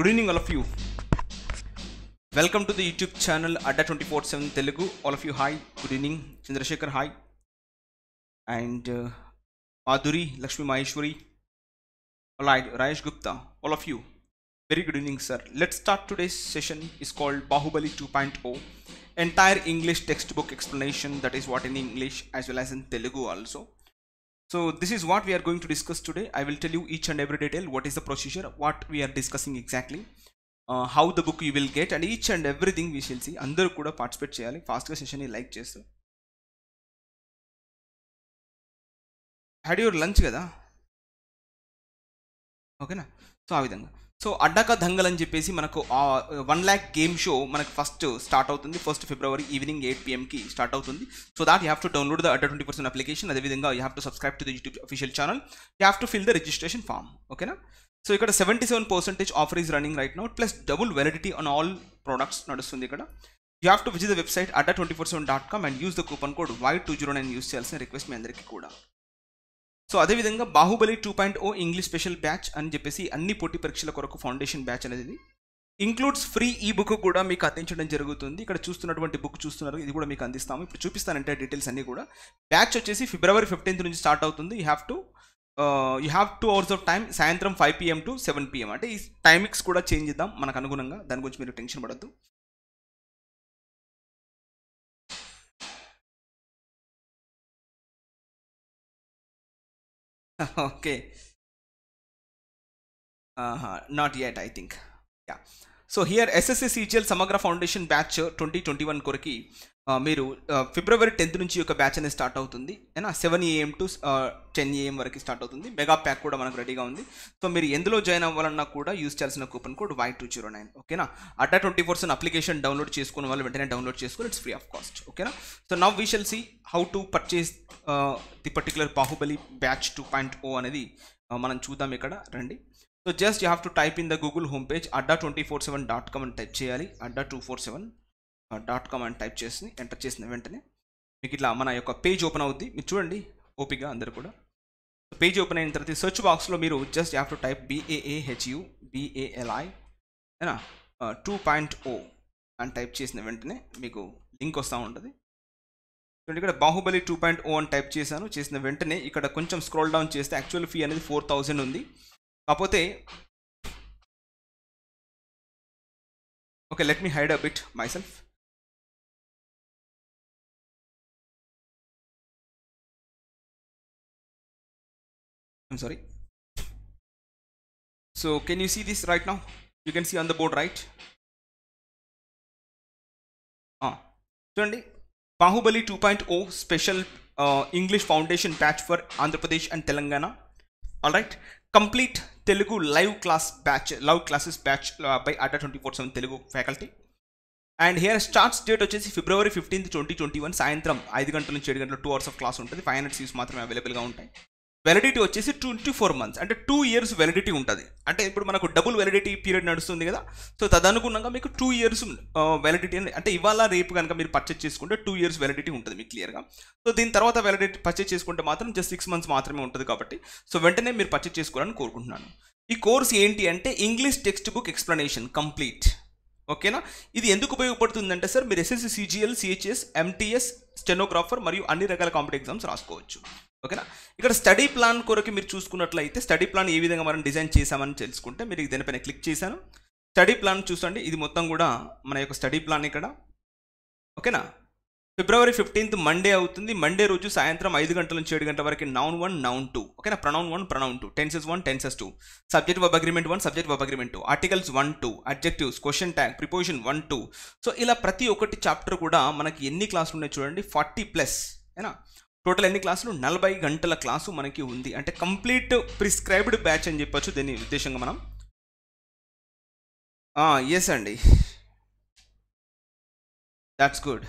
Good evening all of you. Welcome to the YouTube channel Adda 24/7 Telugu. All of you hi. Good evening. Chandrasekhar hi. And uh, Madhuri, Lakshmi Maheshwari, Allied, Rajesh Gupta, all of you. Very good evening sir. Let's start today's session is called Bahubali 2.0. Entire English textbook explanation that is what in English as well as in Telugu also. So this is what we are going to discuss today. I will tell you each and every detail, what is the procedure, what we are discussing exactly, uh, how the book you will get and each and everything we shall see. Under అందరూ కూడా participate చేయాలి session సెషన్ని like chesu. Had your lunch kada? Okay na? So avidanga. So అడ్డాక దంగల్ అని చెప్పేసి మనకు one lakh game show మనకు first start అవుతుంది ఫస్ట్ ఫిబ్రవరి ఈవినింగ్ ఎయిట్ పిఎంకి స్టార్ట్ అవుతుంది so that you have to download the Adda twenty percent application అదేవిధంగా you have to subscribe to the YouTube official channel you have to fill the registration form ఓకేనా so ఇక్కడ seventy seven percentage offer is running right now plus double variety on all products నడుస్తుంది ఇక్కడ you have to visit the website Adda twenty four seven dot com and use the coupon code Y two zero nine use చేయాల్సిన request మీ అందరికీ కూడా so అదేవిధంగా Baahubali two point O English special batch అని చెప్పేసి అన్ని పోటీ పరీక్షల కొరకు ఫౌండేషన్ బ్యాచ్ అనేది ఇంక్లూడ్స్ ఫ్రీ ఈ బుక్ కూడా మీకు అందించడం జరుగుతుంది ఇక్కడ చూస్తున్నటువంటి బుక్ చూస్తున్నారు ఇది కూడా మీకు అందిస్తాము ఇప్పుడు చూపిస్తానంటే డీటెయిల్స్ అన్నీ కూడా బ్యాచ్ వచ్చేసి ఫిబ్రవరి ఫిఫ్టీన్త్ నుంచి స్టార్ట్ అవుతుంది you have to you have two hours of time సాయంత్రం five PM to seven PM అంటే ఈ టైమింగ్స్ కూడా చేంజ్ చేద్దాం మనకు అనుగుణంగా దాని గురించి మీరు టెన్షన్ పడద్దు okay uh-huh. not yet i think yeah so here SSC CGL Samagra Foundation batch 2021 ಕೊರಕಿ మీరు ఫిబ్రవరి టెన్త్ నుంచి ఒక బ్యాచ్ అనేది స్టార్ట్ అవుతుంది అయినా seven AM to ten AM వరకు స్టార్ట్ అవుతుంది మెగా ప్యాక్ కూడా మనకు రెడీగా ఉంది సో మీరు ఎందులో జాయిన్ అవ్వాలన్నా కూడా యూస్ చేయాల్సిన coupon code Y two zero nine ఓకేనా అడ్డా ట్వంటీ ఫోర్ సెన్ అప్లికేషన్ డౌన్లోడ్ చేసుకున్న వాళ్ళు వెంటనే డౌన్లోడ్ చేసుకుని ఇట్స్ ఫ్రీ ఆఫ్ కాస్ట్ ఓకేనా so now we shall see how to purchase the particular Baahubali batch two point O అనేది మనం చూద్దాం ఇక్కడ రండి so just you have to type in the Google home page Adda twenty four seven dot com అని type చేయాలి Adda two four seven dot com అని type చేసి enter చేసిన వెంటనే మీకు ఇట్లా మన యొక్క పేజ్ ఓపెన్ అవుద్ది మీరు చూడండి ఓపిగా అందరు కూడా పేజ్ ఓపెన్ అయిన తర్వాత సర్చ్ బాక్స్లో మీరు just have to type B A A H U B A L I ఏనా టూ పాయింట్ ఓ అని టైప్ చేసిన వెంటనే మీకు లింక్ వస్తూ ఉంటుంది చూడండి ఇక్కడ బాహుబలి టూ పాయింట్ ఓ అని టైప్ చేశాను చేసిన వెంటనే ఇక్కడ కొంచెం స్క్రోల్ డౌన్ చేస్తే యాక్చువల్ ఫీ అనేది ఫోర్ థౌజండ్ ఉంది కాకపోతే okay let me hide a bit myself I'm sorry. So can you see this right now? You can see on the board, right? Ah. చూడండి Baahubali two point O special English foundation batch for Andhra Pradesh and Telangana all right complete Telugu live class batch live classes batch by Adda twenty four seven Telugu faculty and here starts date వచ్చేసి February fifteenth twenty twenty one సాయంత్రం ఐదు గంటల నుంచి ఏడు గంటల two hours of class ఉంటుంది five hundred seats మాత్రమే అవైలబుల్గా ఉంటాయి వెలిడిటీ వచ్చేసి ట్వంటీ ఫోర్ మంత్స్ అంటే టూ ఇయర్స్ వెలిడిటీ ఉంటుంది అంటే ఇప్పుడు మనకు డబుల్ వెలిడిటీ పీరియడ్ నడుస్తుంది కదా సో తదనుగుణంగా మీకు టూ ఇయర్స్ వెలిడిటీ అంటే ఇవాళ రేపు కనుక మీరు పర్చేస్ చేసుకుంటే టూ ఇయర్స్ వెలిడిటీ ఉంటుంది మీకు క్లియర్గా సో దీని తర్వాత వెలిడిటీ పర్చేస్ చేసుకుంటే మాత్రం జస్ట్ సిక్స్ మంత్స్ మాత్రమే ఉంటుంది కాబట్టి సో వెంటనే మీరు పర్చేస్ చేసుకోవాలని కోరుకుంటున్నాను ఈ కోర్స్ ఏంటి అంటే English text textbook explanation complete ఓకేనా ఇది ఎందుకు ఉపయోగపడుతుందంటే సార్ మీరు SSC CGL CHS MTS stenographer మరియు అన్ని రకాల కాంపిటీ ఎగ్జామ్స్ రాసుకోవచ్చు ఓకేనా ఇక్కడ స్టడీ ప్లాన్ కొరకు మీరు చూసుకున్నట్లయితే స్టడీ ప్లాన్ ఏ విధంగా మనం డిజైన్ చేసామని తెలుసుకుంటే మీరు దీనిపైన క్లిక్ చేశాను స్టడీ ప్లాన్ చూసండి ఇది మొత్తం కూడా మన యొక్క స్టడీ ప్లాన్ ఇక్కడ ఓకేనా ఫిబ్రవరి ఫిఫ్టీన్త్ మండే అవుతుంది మండే రోజు సాయంత్రం ఐదు గంటల నుంచి ఏడు గంటల వరకు నౌన్ వన్ నౌన్ టూ ఓకేనా pronoun one pronoun two tenses one tenses two subject verb agreement one subject verb agreement two articles one two objectives question bank preposition one two so ఇలా ప్రతి ఒక్కటి చాప్టర్ కూడా మనకి ఎన్ని క్లాసులు ఉన్నాయి చూడండి ఫార్టీ ప్లస్ ఏనా టోటల్ ఎన్ని క్లాసులు నలభై గంటల క్లాసు మనకి ఉంది అంటే కంప్లీట్ ప్రిస్క్రైబ్డ్ బ్యాచ్ అని చెప్పొచ్చు దీని ఉద్దేశంగా మనం ఎస్ అండి దాట్స్ గుడ్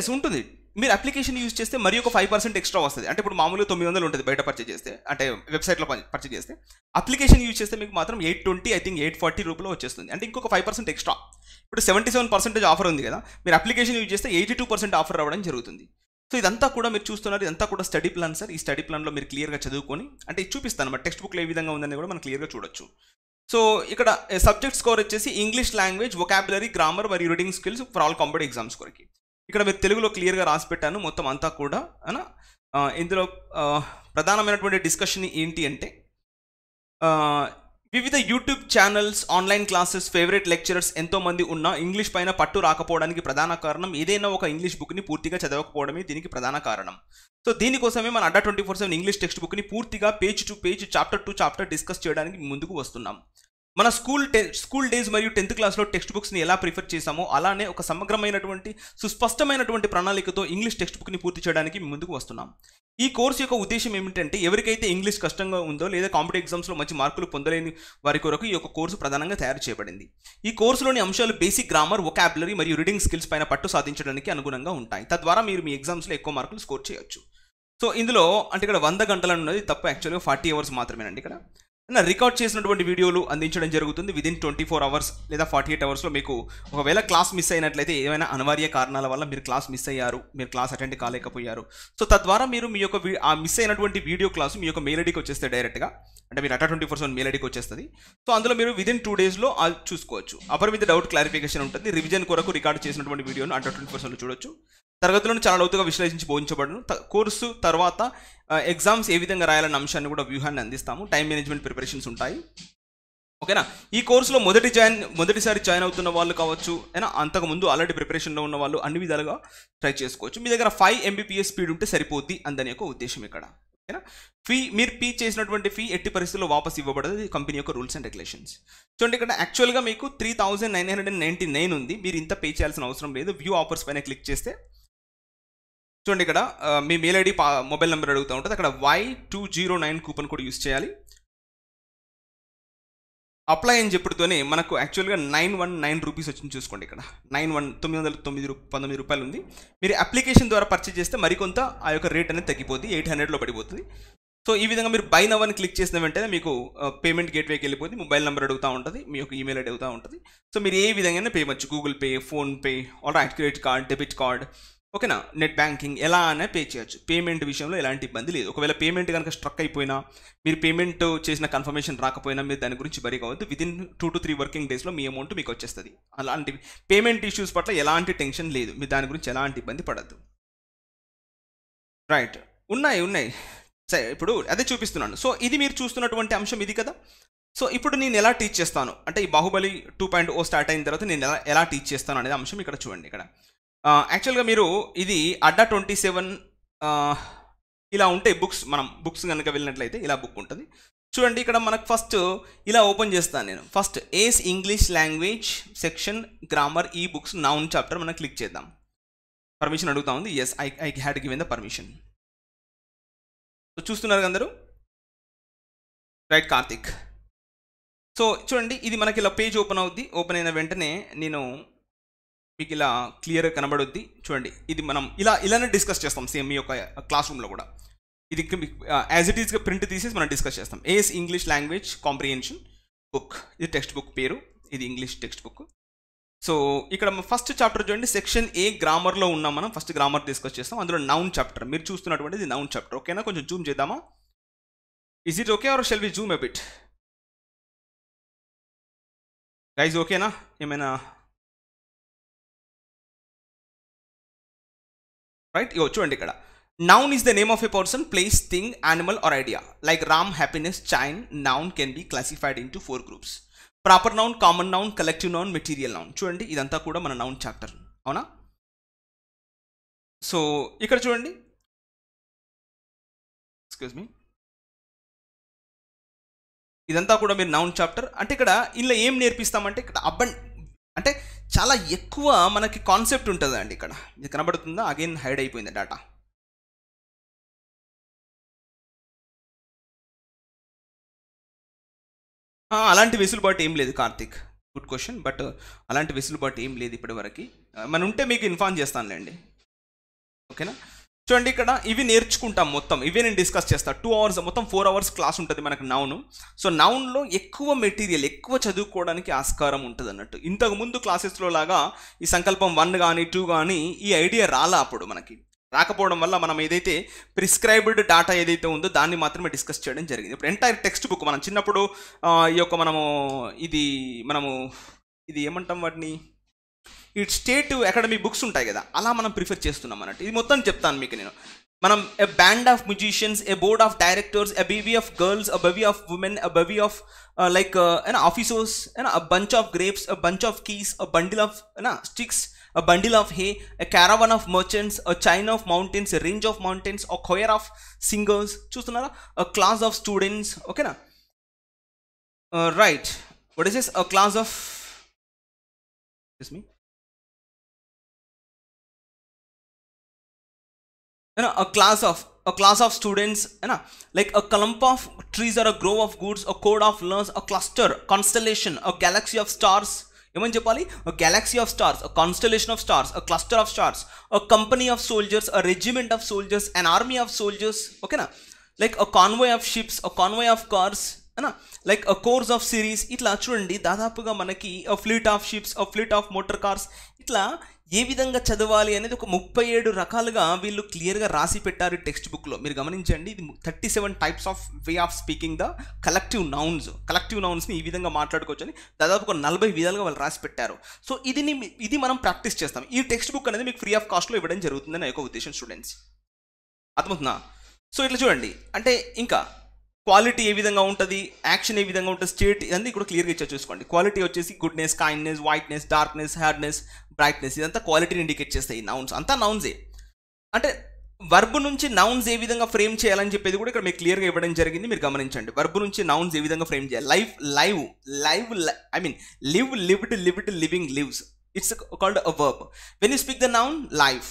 ఎస్ ఉంటుంది మీరు అప్లికేషన్ యూజ్ చేస్తే మరి ఒక ఫైవ్ పర్సెంట్ ఎక్స్ట్రా వస్తుంది అంటే ఇప్పుడు మామూలుగా తొమ్మిది వందలు ఉంటుంది బయట పర్చేజ్ చేస్తే అంటే వెబ్సైట్లో పర్చేజ్ చేస్తే అప్లికేషన్ యూజ్ చేస్తే మీకు మాత్రం eight twenty I think eight forty రూపీలో వచ్చేస్తుంది అంటే ఇంకొక ఫైవ్ పర్సెంట్ ఎక్స్ట్రా ఇప్పుడు సెవెంటీ సెవెన్ పర్సెంటేజ్ ఆఫర్ ఉంది కదా మీరు అప్లికేషన్ యూజ్ చేస్తే ఎయిటీ టూ పర్సెంట్ ఆఫర్ రావడం జరుగుతుంది సో ఇదంతా కూడా మీరు చూస్తున్నారు ఇదంతా కూడా స్టడీ ప్లాన్ సార్ ఈ స్టడీ ప్లాన్లో మీరు క్లియర్గా చదువుకొని అంటే చూపిస్తాను మా టెక్స్ట్ బుక్లో ఏ విధంగా ఉందని కూడా మనం క్లియర్గా చూడొచ్చు సో ఇక్కడ సబ్జెక్ట్ స్కోర్ వచ్చేసి ఇంగ్లీష్ లాంగ్వేజ్ ఒకాబులరీ గ్రామర్ మరియు reading skills for all competitive exams కొరకి ఇక్కడ మీరు తెలుగులో క్లియర్గా రాసి పెట్టాను మొత్తం అంతా కూడా అనా ఇందులో ప్రధానమైనటువంటి డిస్కషన్ ఏంటి అంటే వివిధ YouTube channels online classes favourite lecturers ఎంతో మంది ఇంగ్లీష్ పైన పట్టు రాకపోవడానికి ప్రధాన కారణం ఏదైనా ఒక ఇంగ్లీష్ బుక్ని పూర్తిగా చదవకపోవడమే దీనికి ప్రధాన కారణం సో దీనికోసమే మన Adda twenty four seven English text బుక్ని పూర్తిగా page to page chapter to chapter discuss చేయడానికి ముందుకు వస్తున్నాం మన స్కూల్ టె స్కూల్ డేస్ మరియు టెన్త్ క్లాస్లో టెక్స్ట్ బుక్స్ని ఎలా ప్రిఫర్ చేశామో అలానే ఒక సమగ్రమైనటువంటి సుస్పష్టమైనటువంటి ప్రణాళికతో ఇంగ్లీష్ టెక్స్ట్ బుక్ని పూర్తి చేయడానికి ముందుకు వస్తున్నాం ఈ కోర్సు యొక్క ఉద్దేశం ఏమిటంటే ఎవరికైతే ఇంగ్లీష్ కష్టంగా ఉందో లేదా కాంపిటేటివ్ ఎగ్జామ్స్లో మంచి మార్కులు పొందలేని వారి కొరకు ఈ యొక్క కోర్సు ప్రధానంగా తయారు చేయబడింది ఈ కోర్సులోని అంశాలు బేసిక్ గ్రామర్ ఒకాబులరీ మరియు రీడింగ్ స్కిల్స్ పైన పట్టు సాధించడానికి అనుగుణంగా ఉంటాయి తద్వారా మీరు మీ ఎగ్జామ్స్లో ఎక్కువ మార్కులు స్కోర్ చేయవచ్చు సో ఇందులో అంటే ఇక్కడ వంద గంటలు అన్నది తప్ప యాక్చువల్గా ఫార్టీ అవర్స్ మాత్రమేనండి ఇక్కడ రికార్డ్ చేసినటువంటి వీడియోలు అందించడం జరుగుతుంది విదిన్ ట్వంటీ ఫోర్ అవర్స్ లేదా ఫార్టీ ఎయిట్ అవర్స్లో మీకు ఒకవేళ క్లాస్ మిస్ అయినట్లయితే ఏమైనా అనివార్య కారణాల వల్ల మీరు క్లాస్ మిస్ అయ్యారు మీరు క్లాస్ అటెండ్ కాలేకపోయారు సో తద్వారా మీరు మీ యొక్క ఆ మిస్ అయినటువంటి వీడియో క్లాస్ మీ యొక్క మెయిల్ ఐడికి వచ్చేస్తే డైరెక్ట్గా అంటే మీరు అటా ట్వంటీ ఫోర్ సెవెన్ మెయిల్ ఐడికి వచ్చేస్తుంది సో అందులో మీరు విదిన్ టూ డేస్లో చూసుకోవచ్చు అపరిమిత డౌట్ క్లారిఫికేషన్ ఉంటుంది రివిజన్ కొరకు రికార్డ్ చేసినటువంటి వీడియోను అటా ట్వంటీ ఫోర్ సెవెన్లో చూడొచ్చు తరగతులను చాలా లోతుగా విశ్లేషించి బోధించబడను కోర్సు తర్వాత ఎగ్జామ్స్ ఏ విధంగా రాయాలన్న అంశాన్ని కూడా వ్యూహాన్ని అందిస్తాము టైం మేనేజ్మెంట్ ప్రిపరేషన్స్ ఉంటాయి ఓకేనా ఈ కోర్సులో మొదటి జాయిన్ మొదటిసారి జాయిన్ అవుతున్న వాళ్ళు కావచ్చు అయినా అంతకుముందు ఆల్రెడీ ప్రిపరేషన్లో ఉన్న వాళ్ళు అన్ని విధాలుగా ట్రై చేసుకోవచ్చు మీ దగ్గర ఫైవ్ ఎంబీపీఎస్ స్పీడ్ ఉంటే సరిపోద్ది అందని యొక్క ఉద్దేశం ఇక్కడ ఓకేనా ఫీ మీరు పీ చేసినటువంటి ఫీ ఎట్టి పరిస్థితుల్లో వాపస్ ఇవ్వబడదు కంపెనీ యొక్క రూల్స్ అండ్ రెగ్యులేషన్స్ చూడండి ఇక్కడ యాక్చువల్గా మీకు three thousand nine hundred and ninety nine ఉంది మీరు ఇంత పే చేయాల్సిన అవసరం లేదు వ్యూ ఆఫర్స్ పైన క్లిక్ చేస్తే చూడండి ఇక్కడ మీ మెయిల్ ఐడి మొబైల్ నెంబర్ అడుగుతూ ఉంటుంది అక్కడ Y two zero nine coupon కూడా యూస్ చేయాలి అప్లై అని చెప్పుడుతోనే మనకు యాక్చువల్గా నైన్ వన్ నైన్ రూపీస్ వచ్చింది చూసుకోండి ఇక్కడ నైన్ వన్ తొమ్మిది వందల తొమ్మిది రూ పంతొమ్మిది రూపాయలు ఉంది మీరు అప్లికేషన్ ద్వారా పర్చేజ్ చేస్తే మరికొంత ఆ యొక్క రేట్ అనేది తగ్గిపోతుంది ఎయిట్ హండ్రెడ్లో పడిపోతుంది సో ఈ విధంగా మీరు బై నవ్ క్లిక్ చేసిన వెంటనే మీకు పేమెంట్ గేట్వేకి వెళ్ళిపోతుంది మొబైల్ నెంబర్ అడుగుతూ ఉంటుంది మీ యొక్క ఈమెయిల్ అడుగుతూ ఉంటుంది సో మీరు ఏ విధంగా పే మచ్చు Google Pay PhonePe or credit card debit card ఓకేనా నెట్ బ్యాంకింగ్ ఎలా అనే పే చేయొచ్చు పేమెంట్ విషయంలో ఎలాంటి ఇబ్బంది లేదు ఒకవేళ పేమెంట్ కనుక స్ట్రక్ అయిపోయినా మీరు పేమెంట్ చేసిన కన్ఫర్మేషన్ రాకపోయినా మీరు దాని గురించి బరిగా అవద్దు within two to three working డేస్లో మీ అమౌంట్ మీకు వచ్చేస్తుంది అలాంటి పేమెంట్ ఇష్యూస్ పట్ల ఎలాంటి టెన్షన్ లేదు మీరు దాని గురించి ఎలాంటి ఇబ్బంది పడద్దు రైట్ ఉన్నాయి ఉన్నాయి సరే ఇప్పుడు అదే చూపిస్తున్నాను సో ఇది మీరు చూస్తున్నటువంటి అంశం ఇది కదా సో ఇప్పుడు నేను ఎలా టీచ్ చేస్తాను అంటే ఈ Baahubali two point O start అయిన తర్వాత నేను ఎలా ఎలా టీచ్ చేస్తాను అనేది అంశం ఇక్కడ చూడండి ఇక్కడ యాక్చువల్గా మీరు ఇది అడ్డా ట్వంటీ సెవెన్ ఇలా ఉంటాయి బుక్స్ మనం బుక్స్ కనుక వెళ్ళినట్లయితే ఇలా బుక్ ఉంటుంది చూడండి ఇక్కడ మనకు ఫస్ట్ ఇలా ఓపెన్ చేస్తాను నేను ఫస్ట్ ఏస్ English language section grammar E books noun chapter మనం క్లిక్ చేద్దాం పర్మిషన్ అడుగుతా ఉంది yes I I had given the permission చూస్తున్నారు అందరూ రైట్ కార్తిక్ సో చూడండి ఇది మనకి ఇలా పేజ్ ఓపెన్ అవుద్ది ఓపెన్ అయిన వెంటనే నేను మీకు ఇలా క్లియర్గా కనబడుద్ది చూడండి ఇది మనం ఇలా ఇలానే డిస్కస్ చేస్తాం సేమ్ మీ యొక్క క్లాస్ రూమ్లో కూడా ఇది యాజ్ ఇట్ ఈస్గా ప్రింట్ తీసేసి మనం డిస్కస్ చేస్తాం ace English language comprehension book ఇది టెక్స్ట్ బుక్ పేరు ఇది ఇంగ్లీష్ టెక్స్ట్ బుక్ సో ఇక్కడ ఫస్ట్ చాప్టర్ చూడండి సెక్షన్ ఏ గ్రామర్లో ఉన్నాం మనం ఫస్ట్ గ్రామర్ డిస్కస్ చేస్తాం అందులో నౌన్ చాప్టర్ మీరు చూస్తున్నటువంటి ఇది నౌన్ చాప్టర్ ఓకేనా కొంచెం జూమ్ చేద్దామా is it okay or shall we zoom a bit guys ఓకేనా ఏమైనా రైట్ ఇగో చూడండి ఇక్కడ noun is the name of a person place thing animal or idea like Ram happiness chain noun can be classified into four groups proper noun common noun collective noun material noun చూడండి ఇదంతా కూడా మన noun chapter అవునా so ఇక్కడ చూడండి excuse me ఇదంతా కూడా మీరు నౌన్ చాప్టర్ అంటే ఇక్కడ ఇందులో ఏం నేర్పిస్తామంటే ఇక్కడ అబ్బన్ అంటే చాలా ఎక్కువ మనకి కాన్సెప్ట్ ఉంటుందండి ఇక్కడ ఇది కనబడుతుందా అగైన్ హైడ్ అయిపోయింది డేటా అలాంటి వెసులుబాటు ఏం లేదు కార్తిక్ గుడ్ క్వశ్చన్ బట్ అలాంటి వెసులుబాటు ఏం లేదు ఇప్పటివరకు మన ఉంటే మీకు ఇన్ఫార్మ్ చేస్తానులేండి ఓకేనా చూడండి ఇక్కడ ఇవి నేర్చుకుంటాం మొత్తం ఇవే నేను డిస్కస్ చేస్తాను టూ అవర్స్ మొత్తం ఫోర్ అవర్స్ క్లాస్ ఉంటుంది మనకు నౌను సో నౌన్లో ఎక్కువ మెటీరియల్ ఎక్కువ చదువుకోవడానికి ఆస్కారం ఉంటుంది అన్నట్టు ఇంతకుముందు క్లాసెస్లో లాగా ఈ సంకల్పం వన్ కానీ టూ కానీ ఈ ఐడియా రాలా అప్పుడు మనకి రాకపోవడం వల్ల మనం ఏదైతే ప్రిస్క్రైబ్డ్ డాటా ఏదైతే ఉందో దాన్ని మాత్రమే డిస్కస్ చేయడం జరిగింది ఇప్పుడు ఎంటైర్ టెక్స్ట్ బుక్ మనం చిన్నప్పుడు ఈ యొక్క మనము ఇది మనము ఇది ఏమంటాం వాటిని ఇట్ స్టేట్ అకాడమీ బుక్స్ ఉంటాయి కదా అలా మనం ప్రిఫర్ చేస్తున్నాం అన్నట్టు ఇది మొత్తం చెప్తాను మీకు నేను మనం a band of musicians a board of directors a bevy of girls a bevy of women a bevy of like ఏనా ఆఫీసర్స్ ఏనా a bunch of grapes a bunch of keys a bundle of ఏనా sticks a bundle of hay, a caravan of merchants, a china of mountains, a range of mountains, a choir of singers, చూస్తున్నారా a class of students, ఓకేనా right what is is a class of ఎస్ మీ you know a class of a class of students you know like a clump of trees or a grove of goods a code of learns a cluster constellation a galaxy of stars a galaxy of stars a constellation of stars a cluster of stars a company of soldiers a regiment of soldiers an army of soldiers okay na like a convoy of ships a convoy of cars Like a అనా like course of series ఇట్లా manaki a fleet of ships, a fleet of motor cars. Itla. ఏ విధంగా చదవాలి అనేది ఒక ముప్పై ఏడు రకాలుగా వీళ్ళు క్లియర్గా రాసి పెట్టారు టెక్స్ట్ బుక్లో మీరు గమనించండి ఇది thirty seven types of way of speaking the collective nouns collective నౌన్స్ని ఈ విధంగా మాట్లాడుకోవచ్చు అని దాదాపు ఒక నలభై విధాలుగా వాళ్ళు రాసి పెట్టారు సో ఇది ఇది మనం ప్రాక్టీస్ చేస్తాం ఈ టెక్స్ట్ బుక్ అనేది మీకు ఫ్రీ ఆఫ్ కాస్ట్లో ఇవ్వడం జరుగుతుందని ఒక యొక్క ఉద్దేశం స్టూడెంట్స్ అర్థమవుతుందా సో ఇట్లా చూడండి అంటే ఇంకా క్వాలిటీ ఏ విధంగా ఉంటుంది యాక్షన్ ఏ విధంగా ఉంటుంది స్టేట్ ఇదంతా ఇక్కడ క్లియర్గా ఇచ్చా చూసుకోండి క్వాలిటీ వచ్చేసి goodness kindness whiteness darkness hardness brightness ఇదంతా క్వాలిటీని ఇండికేట్ చేస్తాయి నౌన్స్ అంతా నౌన్సే అంటే వర్బ్ నుంచి నౌన్స్ ఏ విధంగా ఫ్రేమ్ చేయాలని చెప్పేది కూడా ఇక్కడ మీకు క్లియర్గా ఇవ్వడం జరిగింది మీరు గమనించండి వర్బ్ నుంచి నౌన్స్ ఏ విధంగా ఫ్రేమ్ చేయాలి life live live I mean live lived lived living lives it's called a verb when you speak the noun life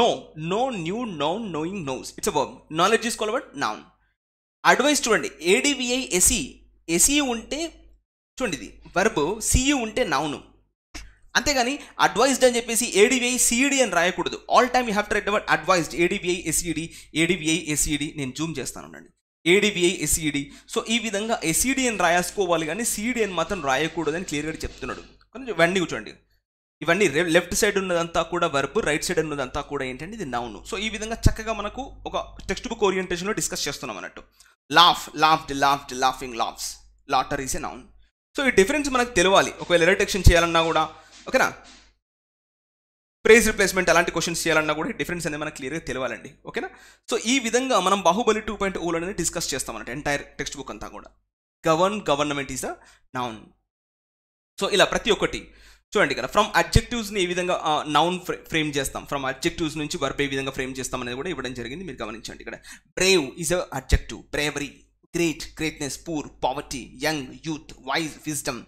know know knew known knowing knows it's a verb knowledge is call about noun advice చూడండి A D V I S E S E ఉంటే చూడండి ఇది verb C e ఉంటే noun అంతేగాని advised అని చెప్పేసి A D V I C E D e అని రాయకూడదు all time you have to write our advised A D V I SED ఏడివిఐ S E D నేను జూమ్ చేస్తాను అండి ఏడివిఐ ఎస్ఈడి సో ఈ విధంగా ఎస్ఈడి e అని రాయాసుకోవాలి కానీ సిఈడి అని మాత్రం రాయకూడదని క్లియర్గా చెప్తున్నాడు కొంచెం ఇవన్నీ చూడండి ఇవన్నీ లెఫ్ట్ సైడ్ ఉన్నదంతా కూడా వర్బ్ రైట్ సైడ్ ఉన్నదంతా కూడా ఏంటంటే ఇది నౌను సో ఈ విధంగా చక్కగా మనకు ఒక టెక్స్ట్ బుక్ ఓరియంటేషన్లో డిస్కస్ చేస్తున్నాం అన్నట్టు laugh laughed laughed laughing laughs laughter is a noun so ఈ డిఫరెన్స్ మనకు తెలియాలి ఒకవేళ రిటెక్షన్ చేయాలన్నా కూడా ఓకేనా ప్రైజ్ రిప్లేస్మెంట్ అలాంటి క్వశ్చన్స్ చేయాలన్నా కూడా డిఫరెన్స్ అనేది మనకు క్లియర్గా తెలియాలండి ఓకేనా సో ఈ విధంగా మనం బాహుబలి టూ పాయింట్ ఓలు అనేది డిస్కస్ చేస్తాం అన్నట్టు ఎంటైర్ టెక్స్ట్ బుక్ అంతా కూడా govern government is a noun so ఇలా ప్రతి ఒక్కటి చూడండి ఇక్కడ ఫ్రమ్ అబ్జెక్టివ్స్ని ఏ విధంగా నౌన్ ఫ్రేమ్ చేస్తాం ఫ్రమ్ అబ్జెక్టివ్స్ నుంచి వర్బ్ ఏ విధంగా ఫ్రేమ్ చేస్తాం అనేది కూడా ఇవ్వడం జరిగింది మీరు గమనించండి ఇక్కడ brave is a objective bravery great greatness poor poverty young youth wise wisdom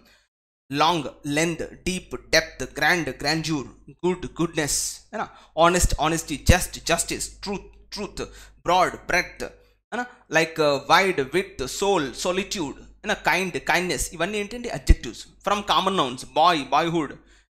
long length deep depth grand grandeur good goodness ఏనా honest honesty just justice truth truth broad breadth like wide width soul solitude ఏనా kind kindness ఇవన్నీ ఏంటంటే objectives from common nouns boy boyhood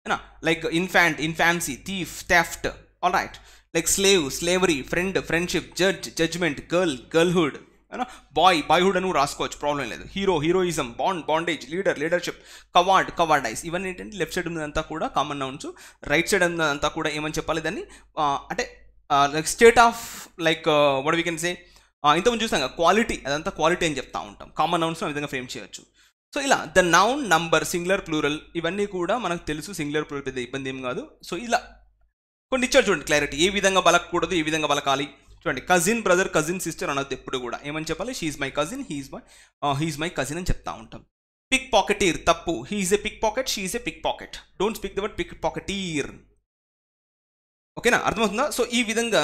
ఏనా like infant infancy thief theft all right like slave slavery friend friendship judge judgement girl girlhood ఏనా boy boyhood అని రాసుకోవచ్చు problem లేదు hero heroism bond bondage leader leadership coward cowardice ఇవన్నీ ఏంటంటే left side ఉన్నదంతా కూడా common nouns right side ఉన్నదంతా కూడా ఏమని చెప్పాలి దాన్ని అంటే like state of like what we can say ఇంతకుముందు చూసాం క్వాలిటీ అదంతా క్వాలిటీ అని చెప్తా ఉంటాం కామన్ నౌన్స్ ఆ విధంగా ఫ్రేమ్ చేయొచ్చు సో ఇలా the noun number singular plural ఇవన్నీ కూడా మనకు తెలుసు సింగులర్ ప్లూరల్ పెద్ద ఇబ్బంది ఏం కాదు సో ఇలా కొన్ని ఇచ్చారు చూడండి క్లారిటీ ఏ విధంగా బలకూడదు ఏ విధంగా బలకాలి చూడండి కజిన్ బ్రదర్ కజిన్ సిస్టర్ అనొద్దు ఎప్పుడు కూడా ఏమని చెప్పాలి she's my cousin he's my he's my cousin అని చెప్తా ఉంటాం పిక్ పాకెటీర్ తప్పు he's a pickpocket she's a pickpocket don't speak the word pickpocketer ఓకేనా అర్థమవుతుందా సో ఈ విధంగా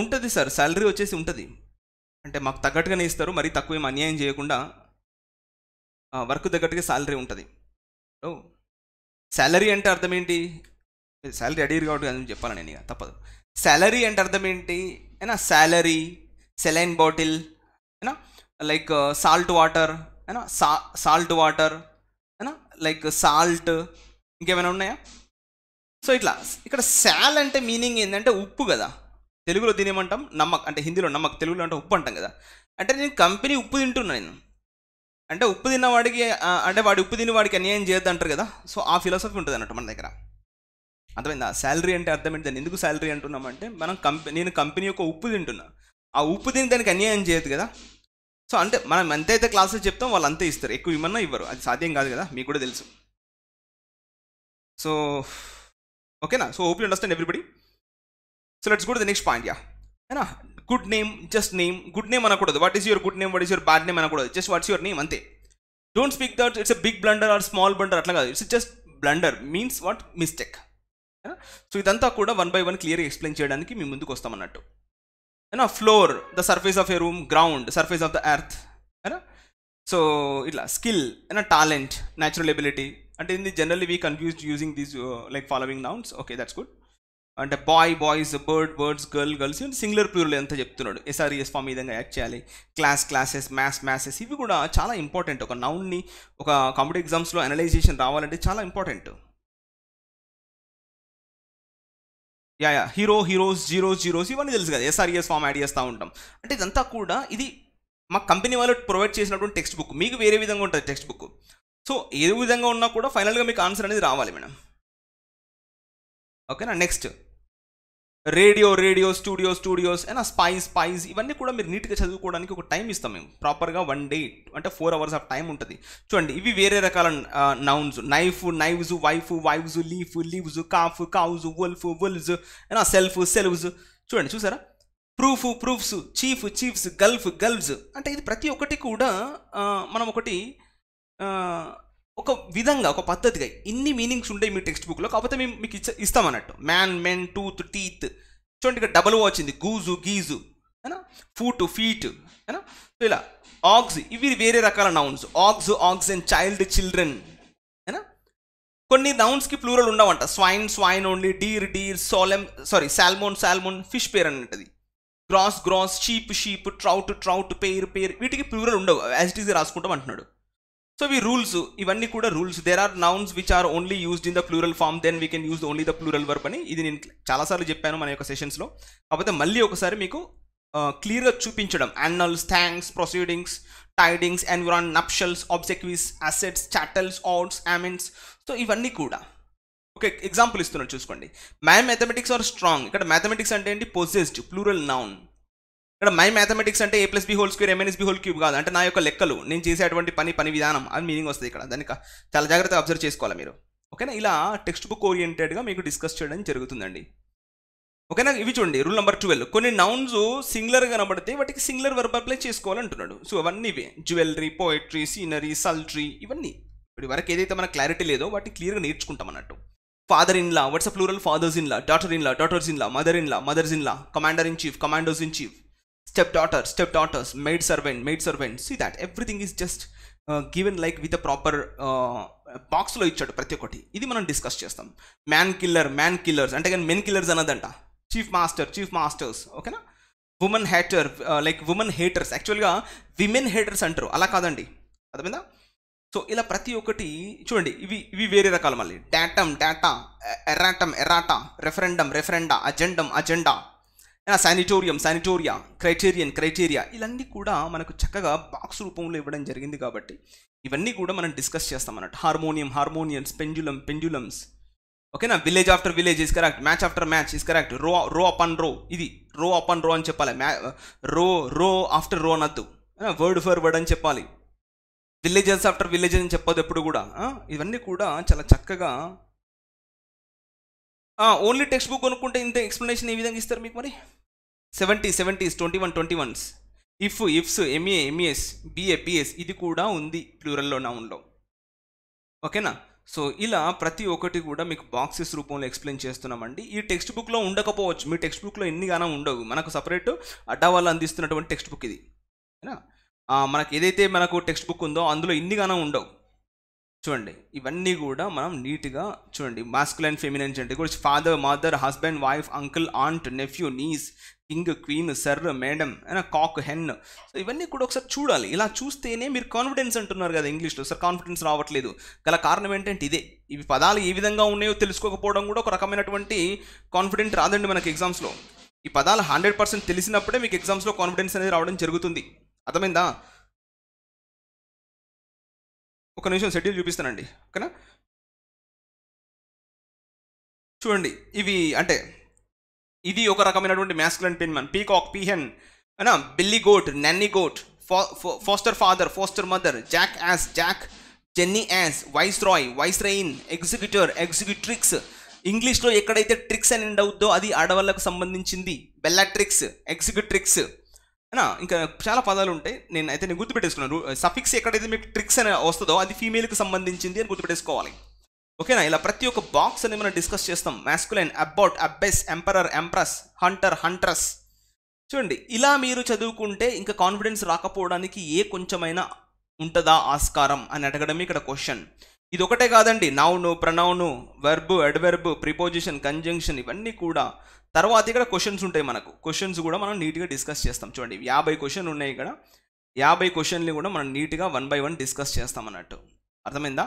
ఉంటుంది సార్ శాలరీ వచ్చేసి ఉంటుంది అంటే మాకు తగ్గట్టుగానే ఇస్తారు మరీ తక్కువ ఏం అన్యాయం చేయకుండా వర్క్ తగ్గట్టుగా శాలరీ ఉంటుంది ఓ శాలరీ అంటే అర్థం ఏంటి శాలరీ అడిగారు కాబట్టి అని చెప్పాను నేను ఇక తప్పదు శాలరీ అంటే అర్థం ఏంటి అయినా శాలరీ సెలైన్ బాటిల్ అయినా లైక్ సాల్ట్ వాటర్ అయినా సా సాల్ట్ వాటర్ అయినా లైక్ సాల్ట్ ఇంకేమైనా ఉన్నాయా సో ఇట్లా ఇక్కడ శాల్ అంటే మీనింగ్ ఏంటంటే ఉప్పు కదా తెలుగులో దీని ఏమంటాం నమ్మక్ అంటే హిందీలో నమ్మక్ తెలుగులో అంటే ఉప్పు అంటాం కదా అంటే నేను కంపెనీ ఉప్పు తింటున్నా నేను అంటే ఉప్పు తిన్నవాడికి అంటే వాడి ఉప్పు తిని వాడికి అన్యాయం చేయొద్దు అంటారు కదా సో ఆ ఫిలాసఫీ ఉంటుంది అన్నట్టు మన దగ్గర అర్థమైందా శాలరీ అంటే అర్థమైంది దాన్ని ఎందుకు శాలరీ అంటున్నామంటే మనం కంపెనీ నేను కంపెనీ యొక్క ఉప్పు తింటున్నా ఆ ఉప్పు తిని దానికి అన్యాయం చేయదు కదా సో అంటే మనం ఎంత అయితే క్లాసెస్ చెప్తాం వాళ్ళు అంతే ఇస్తారు ఎక్కువ ఇవ్వమన్నా ఇవ్వరు అది సాధ్యం కాదు కదా మీకు కూడా తెలుసు సో ఓకేనా so hope understand everybody so let's good the next point yeah ఏనా good name just name good name అనకూడదు what is your good name what is your bad name అనకూడదు జస్ట్ వాట్స్ యువర్ నేమ్ అంతే don't speak that it's big blunder or small blunder అట్లా కాదు it's just blunder means what mistake so ఇదంతా కూడా one by one క్లియర్గా explain చేయడానికి మీ ముందుకు వస్తామన్నట్టు ఏనా floor the surface of a room ground surface of the earth ఏనా సో ఇట్లా స్కిల్ ఏనా టాలెంట్ న్యాచురల్ ఎబిలిటీ అంటే ఇది generally we confused using these like following nouns okay that's good అంటే boy boys bird birds girl girls singular plural ఎంత చెప్తున్నాడు SRES form e ఈ విధంగా యాక్ట్ చేయాలి క్లాస్ క్లాసెస్ మ్యాథ్స్ మ్యాథ్సెస్ ఇవి కూడా చాలా ఇంపార్టెంట్ ఒక నౌన్ని ఒక కాంపిటేటివ్ ఎగ్జామ్స్లో అనలైజేషన్ రావాలంటే చాలా important yeah yeah hero heroes zeros zeros ఇవన్నీ తెలుసు కదా ఎస్ఆర్ఈఎస్ ఫామ్ యాడ్ చేస్తూ ఉంటాం అంటే ఇదంతా కూడా ఇది మా కంపెనీ వాళ్ళు ప్రొవైడ్ చేసినటువంటి టెక్స్ట్ బుక్ మీకు వేరే విధంగా ఉంటుంది టెక్స్ట్ బుక్ సో ఏ విధంగా ఉన్నా కూడా ఫైనల్గా మీకు ఆన్సర్ అనేది రావాలి మేడం ఓకేనా next radio radio studio studios అయినా స్పైస్ స్పైస్ ఇవన్నీ కూడా మీరు నీట్గా చదువుకోవడానికి ఒక టైం ఇస్తాం మేము ప్రాపర్గా వన్ డే అంటే ఫోర్ అవర్స్ ఆఫ్ టైం ఉంటుంది చూడండి ఇవి వేరే రకాల nouns knife knives wife wives leaf leaves calf calves wolf wolves అయినా సెల్ఫ్ సెల్వ్స్ చూడండి చూసారా proof proofs chief chiefs gulf gulves అంటే ఇది ప్రతి ఒక్కటి కూడా మనం ఒకటి ఒక విధంగా ఒక పద్ధతిగా ఇన్ని మీనింగ్స్ ఉంటాయి మీ టెక్స్ట్ బుక్లో కాకపోతే మేము మీకు ఇచ్చ ఇస్తామన్నట్టు మ్యాన్ మెన్ టూత్ టీత్ చూడండి ఇక్కడ డబల్ వచ్చింది గూజు గీజు హైనా ఫూట్ ఫీట్ హైనా సో ఇలా ఆగ్స్ ఇవి వేరే రకాల nouns ox ox and child children హైనా కొన్ని నౌన్స్కి ప్లూరల్ ఉండవంట swine swine only deer deer సోలెమ్ sorry salmon salmon fish pair అన్నట్టు grass grass sheep sheep trout trout pair pair వీటికి ప్లూరల్ ఉండవు యాజ్ ఇట్ ఈజ్ రాసుకుంటాం అంటున్నాడు సో వి రూల్స్ ఇవన్నీ కూడా rules there are nouns which are only used in the plural form then we can use only the plural verb అని ఇది నేను చాలాసార్లు చెప్పాను మన యొక్క సెషన్స్లో కాకపోతే మళ్ళీ ఒకసారి మీకు క్లియర్గా చూపించడం annals thanks proceedings tidings environs nuptials obsequies assets chattels arts amends so ఇవన్నీ కూడా ఓకే ఎగ్జాంపుల్ ఇస్తున్నాడు చూసుకోండి మ్యామ్ మ్యాథమెటిక్స్ ఆర్ స్ట్రాంగ్ ఇక్కడ మ్యాథమెటిక్స్ అంటే ఏంటి పొజెస్డ్ ప్లూరల్ నౌన్ ఇక్కడ మై మ్యాథమెటిక్స్ అంటే A plus B whole square minus B whole cube కాదు అంటే నా యొక్క లెక్కలు నేను చేసేటువంటి పని పని విధానం అని మీనింగ్ వస్తుంది ఇక్కడ దాన్ని చాలా జాగ్రత్తగా అబ్జర్వ్ చేసుకోవాలి మీరు ఓకేనా ఇలా టెక్స్ట్ బుక్ ఓరియంటెడ్గా మీకు డిస్కస్ చేయడం జరుగుతుందండి ఓకేనా ఇవి చూడండి రూల్ నెంబర్ ట్వెల్వ్ కొన్ని నౌన్స్ సింగులర్ కనబడితే వాటికి సింగులర్ వర్బ్ అప్లై చేసుకోవాలంటున్నాడు సో అవన్నీ ఇవే జ్యువెలరీ పోయిట్రీ సీనరీ సల్ట్రీ ఇవన్నీ ఇప్పుడు వరకు ఏదైతే మన క్లారిటీ లేదో వాటిని క్లియర్గా నేర్చుకుంటాం అన్నట్టు father in law what's a fathers in law daughter in law daughters in law mother in law mothers in law commander in chief commanders in chief step step daughters maid servant maid servant see that everything is just given like with a proper బాక్స్లో ఇచ్చాడు ప్రతి ఒక్కటి ఇది మనం discuss చేస్తాం man killer man killers అంటే కానీ men killers అన్నదంట చీఫ్ మాస్టర్ చీఫ్ మాస్టర్స్ ఓకేనా women hater like women haters యాక్చువల్గా విమెన్ హేటర్స్ అంటారు అలా కాదండి అర్థమైందా సో ఇలా ప్రతి ఒక్కటి చూడండి ఇవి ఇవి వేరే రకాలు మళ్ళీ datum data erratum errata referendum referenda agendum agenda sanatorium sanatoria criterion criteria ఇవన్నీ కూడా మనకు చక్కగా బాక్స్ రూపంలో ఇవ్వడం జరిగింది కాబట్టి ఇవన్నీ కూడా మనం డిస్కస్ చేస్తాం అన్నట్టు హార్మోనియం హార్మోనియన్స్ పెంజులం పెంజులమ్స్ ఓకేనా village after village is correct match after match is correct row row up అన్ రో ఇది రో అప్ అన్ రో అని చెప్పాలి మ్యా రో రో ఆఫ్టర్ రో అనద్దు వర్డ్ ఫర్ వర్డ్ అని చెప్పాలి విలేజెస్ ఆఫ్టర్ విలేజెస్ అని చెప్పదు ఎప్పుడు కూడా ఇవన్నీ కూడా చాలా చక్కగా ఓన్లీ టెక్స్ట్ బుక్ కొనుక్కుంటే ఇంత ఎక్స్ప్లెనేషన్ ఏ విధంగా ఇస్తారు మీకు మరి seventy seventies twenty one twenty ones if ifs MA MAs BA BAs ఇది కూడా ఉంది ప్లూరల్లో నౌన్లో ఓకేనా సో ఇలా ప్రతి ఒక్కటి కూడా మీకు బాక్సెస్ రూపంలో ఎక్స్ప్లెయిన్ చేస్తున్నామండి ఈ టెక్స్ట్ బుక్లో ఉండకపోవచ్చు మీ టెక్స్ట్ బుక్లో ఎన్ని ఉండవు మనకు సపరేట్ అడ్డా వాళ్ళు అందిస్తున్నటువంటి టెక్స్ట్ బుక్ ఇది మనకు ఏదైతే మనకు టెక్స్ట్ బుక్ ఉందో అందులో ఇన్నిగానో ఉండవు చూడండి ఇవన్నీ కూడా మనం నీట్గా చూడండి మాస్కులైన్ ఫెమినైన్ అంటే గురించి father mother husband wife uncle aunt nephew niece king queen sir madam cock hen so ఇవన్నీ కూడా ఒకసారి చూడాలి ఇలా చూస్తేనే మీరు కాన్ఫిడెన్స్ అంటున్నారు కదా ఇంగ్లీష్లో సార్ కాన్ఫిడెన్స్ రావట్లేదు గల కారణం ఏంటంటే ఇదే ఇవి పదాలు ఏ విధంగా ఉన్నాయో తెలుసుకోకపోవడం కూడా ఒక రకమైనటువంటి కాన్ఫిడెంట్ రాదండి మనకి ఎగ్జామ్స్లో ఈ పదాలు హండ్రెడ్ పర్సెంట్ తెలిసినప్పుడే మీకు ఎగ్జామ్స్లో కాన్ఫిడెన్స్ అనేది రావడం జరుగుతుంది అర్థమైందా ఒక నిమిషం షెడ్యూల్ చూపిస్తానండి ఓకేనా చూడండి ఇవి అంటే ఇది ఒక రకమైనటువంటి మ్యాస్కులన్ పెన్ పీకాక్ పీహెన్ అనా billy goat nanny goat foster father foster mother jackass jack jenny ass viceroy vicereine executor executrix ఇంగ్లీష్లో ఎక్కడైతే ట్రిక్స్ అని ఎండ్ అవుద్దో అది ఆడవాళ్ళకు సంబంధించింది బెల్లాట్రిక్స్ ఎగ్జిక్యూట్రిక్స్ ఇంకా చాలా పదాలు ఉంటాయి నేను అయితే నేను గుర్తుపెట్టేసుకున్నాను సఫిక్స్ ఎక్కడైతే మీకు ట్రిక్స్ అని వస్తుందో అది ఫీమేల్కి సంబంధించింది అని గుర్తుపెట్టేసుకోవాలి ఓకేనా ఇలా ప్రతి ఒక్క బాక్స్ అని మనం డిస్కస్ చేస్తాం masculine abbot abbess emperor empress hunter huntress చూడండి ఇలా మీరు చదువుకుంటే ఇంకా కాన్ఫిడెన్స్ రాకపోవడానికి ఏ కొంచెమైనా ఉంటుందా ఆస్కారం అని అడగడమే ఇక్కడ క్వశ్చన్ ఇది ఒకటే కాదండి noun pronoun verb adverb preposition conjunction ఇవన్నీ కూడా తర్వాత ఇక్కడ క్వశ్చన్స్ ఉంటాయి మనకు క్వశ్చన్స్ కూడా మనం నీట్గా డిస్కస్ చేస్తాం చూడండి యాభై క్వశ్చన్లు ఉన్నాయి ఇక్కడ యాభై క్వశ్చన్లు కూడా మనం నీట్గా వన్ బై వన్ డిస్కస్ చేస్తాం అన్నట్టు అర్థమైందా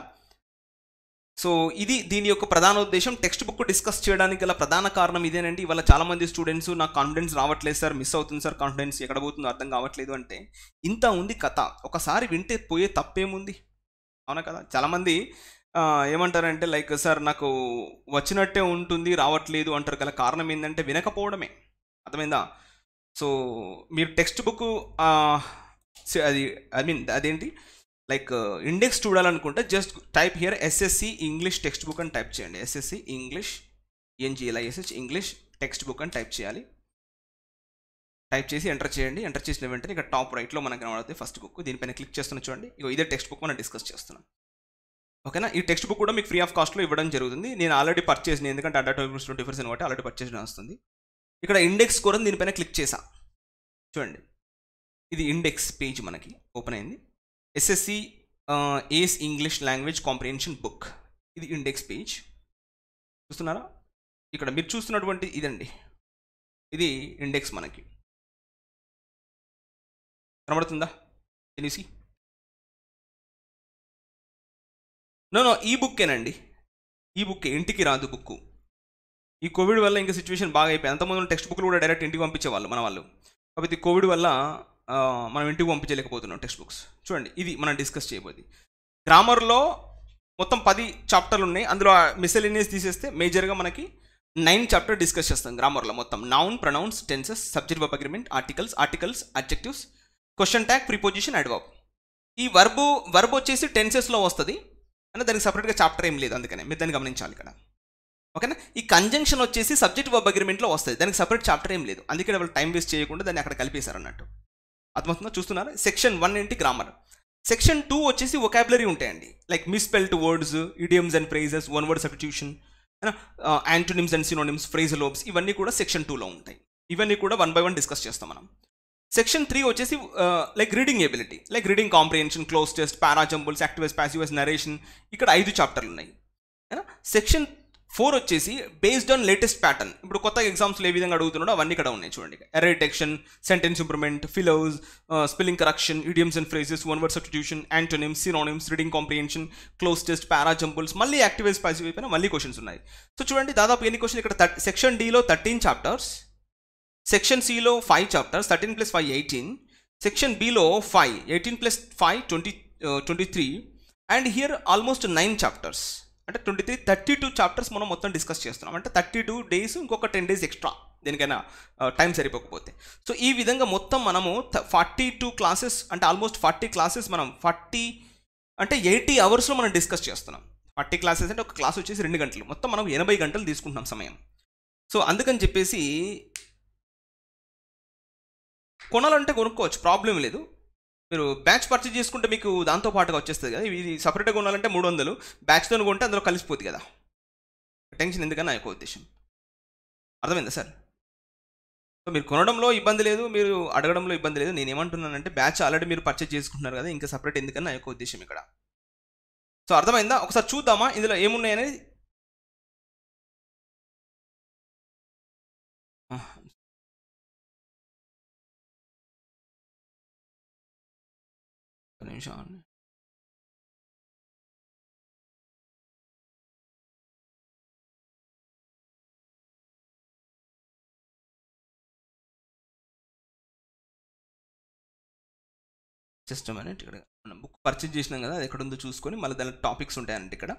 సో ఇది దీని యొక్క ప్రధాన ఉద్దేశం టెక్స్ట్ బుక్ డిస్కస్ చేయడానికి గల ప్రధాన కారణం ఇదేనండి ఇవాళ చాలామంది స్టూడెంట్స్ నాకు కాన్ఫిడెన్స్ రావట్లేదు సార్ మిస్ అవుతుంది సార్ కాన్ఫిడెన్స్ ఎక్కడ పోతుందో అర్థం కావట్లేదు అంటే ఇంత ఉంది కథ ఒకసారి వింటే పోయే తప్పేముంది అవునా కదా చాలామంది ఏమంటారంటే లైక్ సార్ నాకు వచ్చినట్టే ఉంటుంది రావట్లేదు అంటారు గల కారణం ఏంటంటే వినకపోవడమే అర్థమైందా సో మీరు టెక్స్ట్ బుక్ అది ఐ మీన్ అదేంటి లైక్ ఇండెక్స్ చూడాలనుకుంటే just type here SSC English text book అని టైప్ చేయండి SSC English N G L I S H English text book అని టైప్ చేయాలి టైప్ చేసి ఎంటర్ చేయండి ఎంటర్ చేసిన వెంటనే ఇక టాప్ రైట్లో మనకు కనబడుతుంది ఫస్ట్ బుక్ దీనిపైన క్లిక్ చేస్తున్న చూడండి ఇక ఇదే టెక్స్ట్ బుక్ మనం డిస్కస్ చేస్తున్నాం ఓకేనా ఈ టెక్స్ట్ బుక్ కూడా మీకు ఫ్రీ ఆఫ్ కాస్ట్లో ఇవ్వడం జరుగుతుంది నేను ఆల్రెడీ పర్చేస్ ఎందుకంటే Adda twelve rupees twenty percent కాబట్టి ఆల్రెడీ పర్చేస్ వస్తుంది ఇక్కడ ఇండెక్స్ కూడా దీనిపైన క్లిక్ చేసా చూడండి ఇది ఇండెక్స్ పేజ్ మనకి ఓపెన్ అయింది SSC ace English language comprehension book ఇది ఇండెక్స్ పేజ్ చూస్తున్నారా ఇక్కడ మీరు చూస్తున్నటువంటి ఇదండి ఇది ఇండెక్స్ మనకి కనబడుతుందా తెలిసి నో నో ఈ బుక్కేనండి ఈ బుక్ ఇంటికి రాదు బుక్ ఈ కోవిడ్ వల్ల ఇంకా సిచ్యువేషన్ బాగా అయిపోయింది అంతమంది టెక్స్ట్ బుక్లు కూడా డైరెక్ట్ ఇంటికి పంపించేవాళ్ళు మన వాళ్ళు కాబట్టి కోవిడ్ వల్ల మనం ఇంటికి పంపించలేకపోతున్నాం టెక్స్ట్ బుక్స్ చూడండి ఇది మనం డిస్కస్ చేయబోది గ్రామర్లో మొత్తం పది చాప్టర్లు ఉన్నాయి అందులో మిసెలినియస్ తీసేస్తే మేజర్గా మనకి నైన్ చాప్టర్ డిస్కస్ చేస్తాం గ్రామర్లో మొత్తం noun pronouns tenses subject verb agreement articles articles adjectives question tag preposition adverb ఈ వర్బు వర్బ్ వచ్చేసి టెన్సెస్లో వస్తుంది అంటే దానికి సపరేట్గా చాప్టర్ ఏం లేదు అందుకనే మీరు దాన్ని గమనించాలి ఇక్కడ ఓకేనా ఈ కంజంక్షన్ వచ్చేసి సబ్జెక్ట్ వర్బ్ అగ్రిమెంట్లో వస్తుంది దానికి సపరేట్ చాప్టర్ ఏం లేదు అందుకే వాళ్ళు టైం వేస్ట్ చేయకుండా దాన్ని అక్కడ కలిపేశారు అన్నట్టు అర్థమవుతుందో చూస్తున్నారు సెక్షన్ వన్ ఏంటి గ్రామర్ సెక్షన్ టూ వచ్చేసి ఒకాబులరీ ఉంటాయండి like misspelt words idioms and phrases one word substitution antonyms and synonyms లోబ్స్ ఇవన్నీ కూడా సెక్షన్ టూలో ఉంటాయి ఇవన్నీ కూడా వన్ బై వన్ డిస్కస్ చేస్తాం మనం సెక్షన్ త్రీ వచ్చేసి like reading ability like reading comprehension cloze test parajumbles actives passives narration ఇక్కడ ఐదు చాప్టర్లు ఉన్నాయి సెక్షన్ ఫోర్ వచ్చేసి బేస్డ్ ఆన్ లేటెస్ట్ ప్యాటర్న్ ఇప్పుడు కొత్త ఎగ్జామ్స్లో ఏ విధంగా అడుగుతున్నాడో అవన్నీ ఇక్కడ ఉన్నాయి చూడండి error detection sentence improvement fillers spelling correction idioms and phrases one word substitution antonyms synonyms reading comprehension cloze test parajumbles మళ్ళీ యాక్టివైజ్ పాసివ్ అయిపోయిన మళ్ళీ క్వశ్చన్స్ ఉన్నాయి సో చూడండి దాదాపు ఎన్ని క్వశ్చన్ ఇక్కడ సెక్షన్ డీలో థర్టీన్ చాప్టర్స్ సెక్షన్ సిలో five chapters thirteen plus five eighteen section బిలో five eighteen plus five twenty twenty three and here almost nine chapters అంటే twenty three thirty two chapters మనం మొత్తం డిస్కస్ చేస్తున్నాం అంటే థర్టీ టూ డేస్ ఇంకొక ten days extra దేనికైనా time uh, సరిపోకపోతే so ఈ విధంగా మొత్తం మనము ఫార్టీ టూ క్లాసెస్ అంటే ఆల్మోస్ట్ ఫార్టీ క్లాసెస్ మనం ఫార్టీ అంటే ఎయిటీ అవర్స్లో మనం డిస్కస్ చేస్తున్నాం ఫార్టీ క్లాసెస్ అంటే ఒక క్లాస్ వచ్చేసి రెండు గంటలు మొత్తం మనం ఎనభై గంటలు తీసుకుంటున్నాం సమయం సో అందుకని చెప్పేసి కొనాలంటే కొనుక్కోవచ్చు ప్రాబ్లం లేదు మీరు బ్యాచ్ పర్చేజ్ చేసుకుంటే మీకు దాంతో పాటుగా వచ్చేస్తుంది కదా ఇది సపరేట్గా కొనాలంటే మూడు వందలు బ్యాచ్తో కొంటే అందులో కలిసిపోతుంది కదా టెన్షన్ ఎందుకని నా యొక్క ఉద్దేశం అర్థమైందా సార్ సో మీరు కొనడంలో ఇబ్బంది లేదు మీరు అడగడంలో ఇబ్బంది లేదు నేను ఏమంటున్నానంటే బ్యాచ్ ఆల్రెడీ మీరు పర్చేజ్ చేసుకుంటున్నారు కదా ఇంకా సపరేట్ ఎందుకని నా యొక్క ఉద్దేశం ఇక్కడ సో అర్థమైందా ఒకసారి చూద్దామా ఇందులో ఏమున్నాయనేది ఒక్క నిమిషం అండి జస్ట్ మినిట్ ఇక్కడ మనం బుక్ పర్చేజ్ చేసినాం కదా అది ఎక్కడ ఉందో చూసుకొని మళ్ళీ దాని టాపిక్స్ ఉంటాయన్నట్టు ఇక్కడ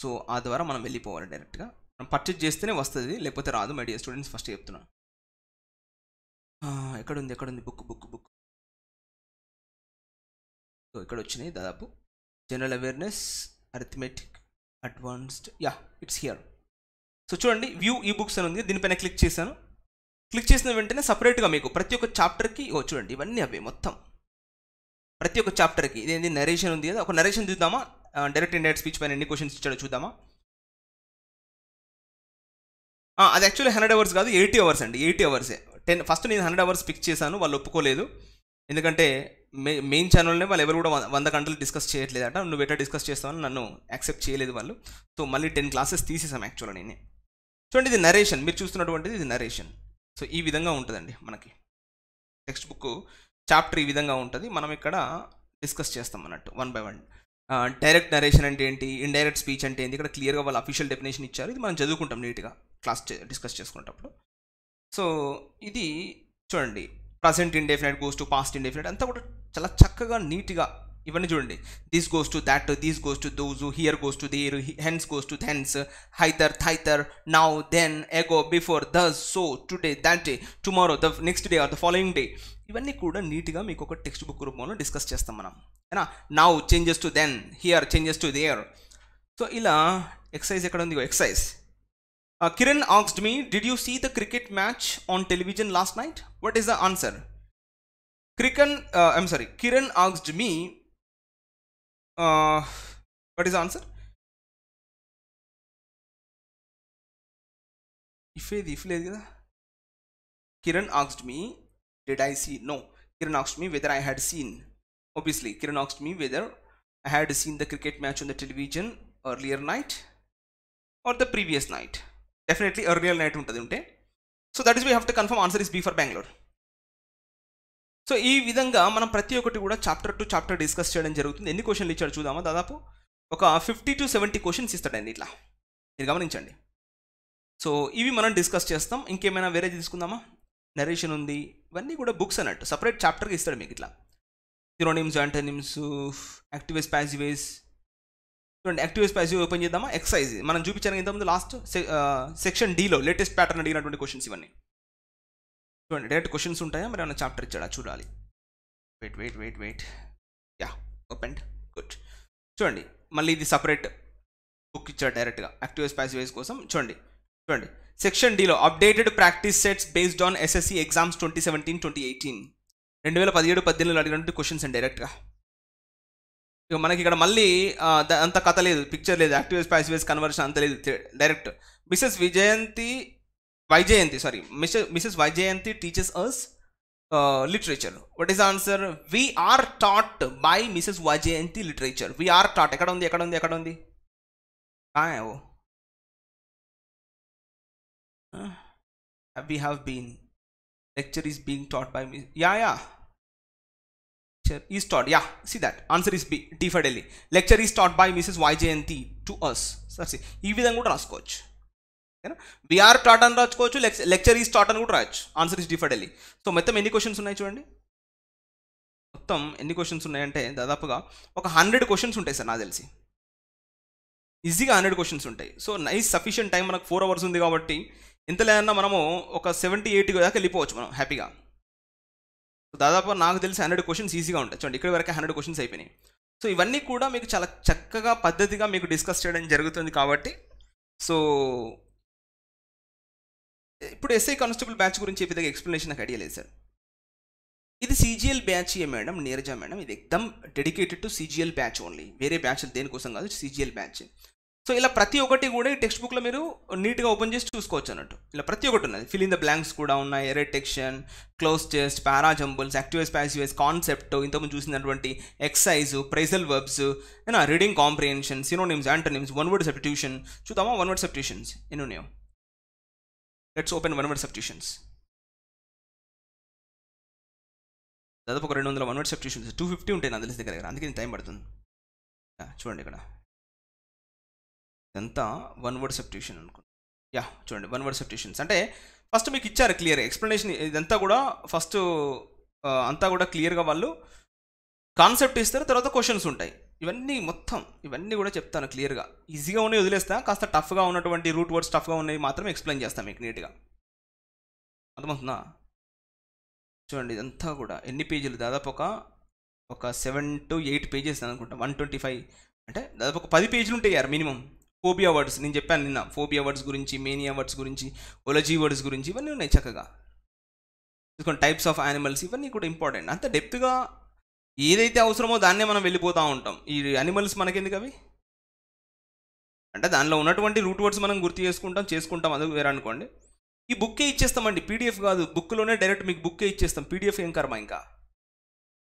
సో ఆ ద్వారా మనం వెళ్ళిపోవాలి డైరెక్ట్గా మనం పర్చేజ్ చేస్తేనే వస్తుంది లేకపోతే రాదు మై డియర్ స్టూడెంట్స్ ఫస్ట్ చెప్తున్నాను ఎక్కడుంది ఎక్కడుంది బుక్ బుక్ బుక్ సో ఇక్కడ వచ్చినాయి దాదాపు general awareness arithmetic advanced yeah it's here so చూడండి వ్యూ ఈ బుక్స్ అని ఉంది దీనిపైన క్లిక్ చేశాను క్లిక్ చేసిన వెంటనే సపరేట్గా మీకు ప్రతి ఒక్క చాప్టర్కి ఓ చూడండి ఇవన్నీ అవే మొత్తం ప్రతి ఒక్క చాప్టర్కి ఇదేంది నరేషన్ ఉంది కదా ఒక నరేషన్ చూద్దామా డైరెక్ట్ ఇండియా స్పీచ్ పైన ఎన్ని క్వశ్చన్స్ ఇచ్చాడో చూద్దామా అది యాక్చువల్లీ హండ్రెడ్ అవర్స్ కాదు ఎయిటీ అవర్స్ అండి ఎయిటీ అవర్సే టెన్ ఫస్ట్ నేను హండ్రెడ్ అవర్స్ పిక్ చేశాను వాళ్ళు ఒప్పుకోలేదు ఎందుకంటే మెయిన్ ఛానల్నే వాళ్ళు ఎవరు కూడా వంద గంటలు డిస్కస్ చేయట్లేదట నువ్వు ఎట్లా డిస్కస్ చేస్తావని నన్ను యాక్సెప్ట్ చేయలేదు వాళ్ళు సో మళ్ళీ టెన్ క్లాసెస్ తీసేసాం యాక్చువల్గా నేనే చూడండి ఇది నరేషన్ మీరు చూస్తున్నటువంటిది ఇది నరేషన్ సో ఈ విధంగా ఉంటుందండి మనకి టెక్స్ట్ బుక్ చాప్టర్ ఈ విధంగా ఉంటుంది మనం ఇక్కడ డిస్కస్ చేస్తాం అన్నట్టు one by one direct narration అంటే ఏంటి ఇండైరెక్ట్ స్పీచ్ అంటే ఏంటి ఇక్కడ క్లియర్గా వాళ్ళు అఫీషియల్ డెఫినేషన్ ఇచ్చారు ఇది మనం చదువుకుంటాం నీట్గా క్లాస్ డిస్కస్ చేసుకునేటప్పుడు సో ఇది చూడండి present indefinite goes to past indefinite అంతా కూడా చాలా చక్కగా నీట్గా ఇవన్నీ చూడండి this goes to that this goes to those here goes to there hence goes to thence hither thither now then ago before thus so today that day tomorrow the next day or the following day ఇవన్నీ కూడా నీట్గా మీకు ఒక text book రూపంలో discuss చేస్తాం మనం ఏనా now changes to then here changes to there so ఇలా ఎక్సైజ్ ఎక్కడ ఉంది ఎక్సైజ్ కిరణ్ ఆక్స్డ్ me did you see the cricket match on television last night what is the answer Krikan, uh, I'm sorry, Kiran asked me, uh, what is the answer? If if Kiran asked me, did I see? No. Kiran asked me whether I had seen. Obviously, Kiran asked me whether I had seen the cricket match on the television earlier night or the previous night. Definitely earlier night. So that is why you have to confirm answer is B for Bangalore. So ఈ విధంగా మనం ప్రతి ఒక్కటి కూడా chapter to chapter discuss చేయడం జరుగుతుంది ఎన్ని క్వశ్చన్లు ఇచ్చాడు చూద్దామా దాదాపు ఒక ఫిఫ్టీ టు సెవెంటీ క్వశ్చన్స్ ఇస్తాడండి ఇట్లా మీరు గమనించండి సో ఇవి మనం డిస్కస్ చేస్తాం ఇంకేమైనా వేరే తీసుకుందామా నరేషన్ ఉంది ఇవన్నీ కూడా బుక్స్ అన్నట్టు సపరేట్ చాప్టర్కి ఇస్తాడు మీకు ఇట్లా సిరోనిమ్స్ యాంటనిమ్స్ యాక్టివేస్ ప్యాసివేస్ చూడండి యాక్టివేస్ ప్యాసివ్ ఓపెన్ చేద్దామా ఎక్సైజ్ మనం చూపించాను ఇంతకుముందు లాస్ట్ సెక్షన్ డీలో లేటెస్ట్ ప్యాటర్న్ అడిగినటువంటి క్వశ్చన్స్ ఇవన్నీ చూడండి డైరెక్ట్ క్వశ్చన్స్ ఉంటాయా మరి ఏమైనా చాప్టర్ ఇచ్చాడా చూడాలి wait wait wait wait yeah open good చూడండి మళ్ళీ ఇది సపరేట్ బుక్ ఇచ్చాడు డైరెక్ట్గా యాక్టివేస్ ప్యాసివేస్ కోసం చూడండి చూడండి సెక్షన్ డిలో updated practice sets based on SSC exams twenty seventeen twenty eighteen రెండు వేల పదిహేడు పద్దెనిమిదిలో అడిగినటువంటి క్వశ్చన్స్ అండి డైరెక్ట్గా ఇక మనకి ఇక్కడ మళ్ళీ అంత కథ లేదు పిక్చర్ లేదు యాక్టివేస్ ప్యాసివేస్ కన్వర్షన్ అంత లేదు direct Mrs Vijayanti Vijayanti, sorry, Mr. Mrs. Vijayanti teaches us uh, literature. What is the answer? We are taught by Mrs. Vijayanti literature. We are taught. ఎక్కడ ఉంది ఎక్కడ ఉంది ఎక్కడ ఉంది we have been lecture is being taught by me yeah yeah lecture is taught yeah see that answer is b t for delhi lecture is taught by mrs yjnt to us then, go to ask coach. ఓకేనా బీఆర్ taught అని రాసుకోవచ్చు lecture is taught అని కూడా రాయొచ్చు answer is deferred వెళ్ళి so మొత్తం ఎన్ని క్వశ్చన్స్ ఉన్నాయి చూడండి మొత్తం ఎన్ని క్వశ్చన్స్ ఉన్నాయంటే దాదాపుగా ఒక హండ్రెడ్ క్వశ్చన్స్ ఉంటాయి సార్ నాకు తెలిసి ఈజీగా హండ్రెడ్ క్వశ్చన్స్ ఉంటాయి సో నైస్ సఫిషియంట్ టైం మనకు ఫోర్ అవర్స్ ఉంది కాబట్టి ఇంత లేదన్నా మనము ఒక సెవెంటీ ఎయిట్ దాకా వెళ్ళిపోవచ్చు మనం హ్యాపీగా దాదాపు నాకు తెలిసి హండ్రెడ్ క్వశ్చన్స్ ఈజీగా ఉంటాయి చూడండి ఇక్కడి వరకు హండ్రెడ్ క్వశ్చన్స్ అయిపోయినాయి సో ఇవన్నీ కూడా మీకు చాలా చక్కగా పద్ధతిగా మీకు డిస్కస్ చేయడం జరుగుతుంది కాబట్టి సో ఇప్పుడు ఎస్ఐ కానిస్టేబుల్ బ్యాచ్ గురించి చెప్పేదాకా ఎక్స్ప్లెనేషన్ నాకు ఐడియా సార్ ఇది సీజీఎల్ బ్యాచ్ ఏ మేడం నీరజ మేడం ఇది ఎక్దమ్ dedicated to CGL batch only వేరే బ్యాచ్ దేనికోసం కాదు సీజీఎల్ బ్యాచ్ సో ఇలా ప్రతి ఒక్కటి కూడా ఈ టెక్స్ట్ బుక్లో మీరు నీట్గా ఓపెన్ చేసి చూసుకోవచ్చు అన్నట్టు ఇలా ప్రతి ఒక్కటి ఉన్నది ఫిల్ ఇన్ ద బ్లాంక్స్ కూడా ఉన్నాయి error detection cloze test parajumbles actives passives concept ఇంతకుముందు చూసినటువంటి exercise phrasal verbs reading comprehension synonyms antonyms one word substitution చూద్దామా వన్ వర్డ్ సబ్స్టిట్యూషన్స్ ఎన్ని let's open one word substitutions దాదాపు ఒక రెండు వందల one word substitutions two fifty ఉంటాయి నా తెలిసి దగ్గర అందుకే టైం పడుతుంది చూడండి ఇక్కడ ఇదంతా వన్ వర్డ్ సబ్స్టిట్యూషన్ అనుకోండి యా చూడండి వన్ వర్డ్ సబ్స్టిట్యూషన్స్ అంటే ఫస్ట్ మీకు ఇచ్చారు క్లియర్ ఎక్స్ప్లెనేషన్ ఇదంతా కూడా ఫస్ట్ అంతా కూడా క్లియర్గా వాళ్ళు కాన్సెప్ట్ ఇస్తారు తర్వాత క్వశ్చన్స్ ఉంటాయి ఇవన్నీ మొత్తం ఇవన్నీ కూడా చెప్తాను క్లియర్గా ఈజీగా ఉన్నాయి వదిలేస్తా కాస్త టఫ్గా ఉన్నటువంటి రూట్ వర్డ్స్ టఫ్గా ఉన్నాయి మాత్రం ఎక్స్ప్లెయిన్ చేస్తాను మీకు నీట్గా అర్థమవుతుందా చూడండి ఇదంతా కూడా ఎన్ని పేజీలు దాదాపు ఒక ఒక సెవెన్ టు ఎయిట్ పేజెస్ అనుకుంటా వన్ ట్వంటీ ఫైవ్ అంటే దాదాపు ఒక పది పేజీలు ఉంటాయి యార్ మినిమం ఫోబియా వర్డ్స్ నేను చెప్పాను నిన్న ఫోబియా వర్డ్స్ గురించి మేనియా వర్డ్స్ గురించి ఒలజీ వర్డ్స్ గురించి ఇవన్నీ ఉన్నాయి చక్కగా కొన్ని టైప్స్ ఆఫ్ యానిమల్స్ ఇవన్నీ కూడా ఇంపార్టెంట్ అంత డెప్త్గా ఏదైతే అవసరమో దాన్నే మనం వెళ్ళిపోతూ ఉంటాం ఈ అనిమల్స్ మనకెందుకు అవి అంటే దానిలో ఉన్నటువంటి రూట్ వర్డ్స్ మనం గుర్తు చేసుకుంటాం చేసుకుంటాం అది వేరే అనుకోండి ఈ బుక్కే ఇచ్చేస్తామండి పీడిఎఫ్ కాదు బుక్లోనే డైరెక్ట్ మీకు బుక్కే ఇచ్చేస్తాం పీడిఎఫ్ ఏం కర్మ ఇంకా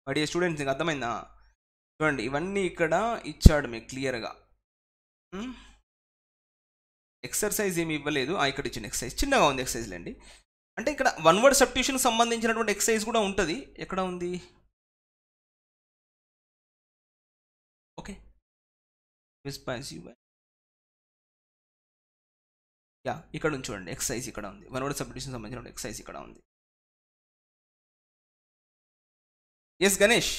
బట్ ఏ స్టూడెంట్స్ ఇంకా అర్థమైందా చూడండి ఇవన్నీ ఇక్కడ ఇచ్చాడు మీకు క్లియర్గా ఎక్సర్సైజ్ ఏమి ఇవ్వలేదు ఇక్కడ ఇచ్చిన ఎక్సర్సైజ్ చిన్నగా ఉంది అండి అంటే ఇక్కడ వన్ వర్డ్ సబ్స్టిట్యూషన్ సంబంధించినటువంటి ఎక్సర్సైజ్ కూడా ఉంటుంది ఎక్కడ ఉంది వెస్పాసివై యా ఇక్కడ నుంచి చూడండి ఎక్సైజ్ ఇక్కడ ఉంది వర్డ్ సబ్డిషన్ సంబంధించిన ఎక్సైజ్ ఇక్కడ ఉంది ఎస్ గణేష్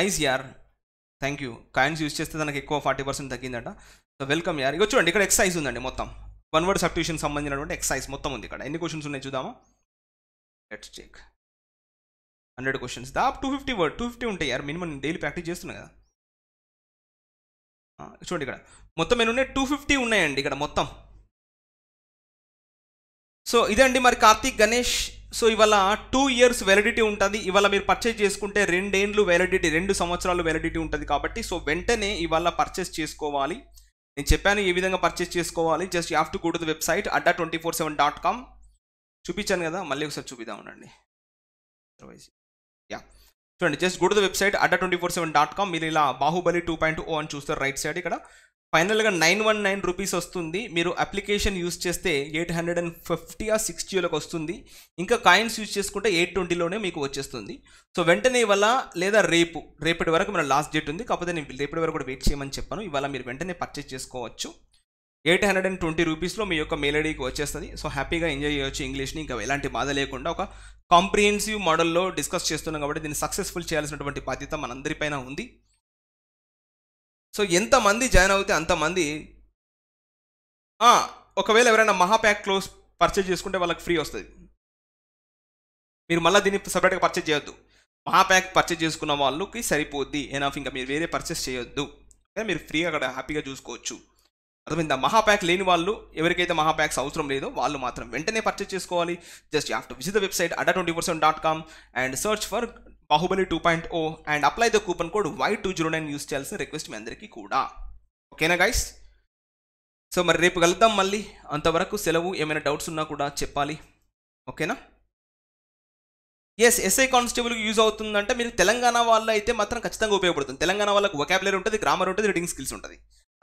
నైస్ యార్ థ్యాంక్ యూ కాయిన్స్ యూజ్ చేస్తే దానికి ఎక్కువ ఫార్టీ పర్సెంట్ తగ్గిందట సో వెల్కమ్ యార్ ఇక చూడండి ఇక్కడ ఎక్సైజ్ ఉందండి మొత్తం వన్ వర్డ్ సబ్స్టిట్యూషన్ సంబంధించినటువంటి ఎక్సైజ్ మొత్తం ఉంది ఇక్కడ ఎన్ని క్వశ్చన్స్ ఉన్నాయి చూద్దామా లెట్స్ చెక్ హండ్రెడ్ క్వశ్చన్స్ దాపు two fifty word two fifty ఉంటాయి యార్ మినిమం నేను డైలీ ప్రాక్టీస్ చేస్తున్నాను కదా చూడండి ఇక్కడ మొత్తం ఉన్నాయి టూ ఫిఫ్టీ ఉన్నాయండి ఇక్కడ మొత్తం సో ఇదే అండి మరి కార్తీక్ గణేష్ సో ఇవాళ టూ ఇయర్స్ వ్యాలిడిటీ ఉంటుంది ఇవాళ మీరు పర్చేజ్ చేసుకుంటే రెండేండ్లు వ్యాలిడిటీ రెండు సంవత్సరాలు వ్యాలిడిటీ ఉంటుంది కాబట్టి సో వెంటనే ఇవాళ పర్చేస్ చేసుకోవాలి నేను చెప్పాను ఏ విధంగా పర్చేస్ చేసుకోవాలి just have to go to the website Adda twenty four seven dot com చూపించాను కదా మళ్ళీ ఒకసారి చూపిద్దాం అదర్వైజ్ యా చూడండి just go to the website Adda twenty four seven dot com మీరు ఇలా బాహుబలి టూ పాయింట్ ఓ అని చూస్తారు రైట్ సైడ్ ఇక్కడ ఫైనల్గా నైన్ వన్ నైన్ రూపీస్ వస్తుంది మీరు అప్లికేషన్ యూస్ చేస్తే ఎయిట్ హండ్రెడ్ అండ్ ఫిఫ్టీ ఆ సిక్స్టీలోకి వస్తుంది ఇంకా కాయిన్స్ యూజ్ చేసుకుంటే ఎయిట్ ట్వంటీలోనే మీకు వచ్చేస్తుంది సో వెంటనే ఇవాళ లేదా రేపు రేపటి వరకు మన లాస్ట్ డేట్ ఉంది కాకపోతే నేను రేపటి వరకు కూడా వెయిట్ చేయమని చెప్పాను ఇవాళ మీరు వెంటనే పర్చేస్ చేసుకోవచ్చు ఎయిట్ హండ్రెడ్ అండ్ ట్వంటీ రూపీస్లో మీ యొక్క మెయిల్ ఐడికి వచ్చేస్తుంది సో హ్యాపీగా ఎంజాయ్ చేయొచ్చు ఇంగ్లీష్ని ఇంకా ఎలాంటి బాధ లేకుండా ఒక కాంప్రిహెన్సివ్ మోడల్లో డిస్కస్ చేస్తున్నాం కాబట్టి దీన్ని సక్సెస్ఫుల్ చేయాల్సినటువంటి బాధ్యత మనందరిపైన ఉంది సో ఎంతమంది జాయిన్ అవుతే అంతమంది ఒకవేళ ఎవరైనా మహాప్యాక్ క్లోజ్ పర్చేజ్ చేసుకుంటే వాళ్ళకి ఫ్రీ వస్తుంది మీరు మళ్ళీ దీన్ని సపరేట్గా పర్చేజ్ చేయొద్దు మహాప్యాక్ పర్చేజ్ చేసుకున్న వాళ్ళకి సరిపోద్ది ఏనాఫ్ ఇంకా మీరు వేరే పర్చేస్ చేయొద్దు మీరు ఫ్రీగా అక్కడ హ్యాపీగా చూసుకోవచ్చు అర్థమైందా మహాప్యాక్ లేని వాళ్ళు ఎవరికైతే మహాప్యాక్స్ అవసరం లేదో వాళ్ళు మాత్రం వెంటనే పర్చేస్ చేసుకోవాలి just you have to visit the website Adda twenty percent dot com and search for Baahubali two point O and apply the coupon code Y two zero nine use చేయాల్సిన రిక్వెస్ట్ మీ అందరికీ కూడా ఓకేనా గైస్ సో మరి రేపు కలుద్దాం మళ్ళీ అంతవరకు సెలవు ఏమైనా డౌట్స్ ఉన్నా కూడా చెప్పాలి ఓకేనా ఎస్ ఎస్ఐ కానిస్టేబుల్కి యూజ్ అవుతుందంటే మీరు తెలంగాణ వాళ్ళు అయితే మాత్రం ఖచ్చితంగా ఉపయోగపడుతుంది తెలంగాణ వాళ్ళకి వొకాబులరీ ఉంటుంది గ్రామర్ ఉంటుంది రీడింగ్ స్కిల్స్ ఉంటుంది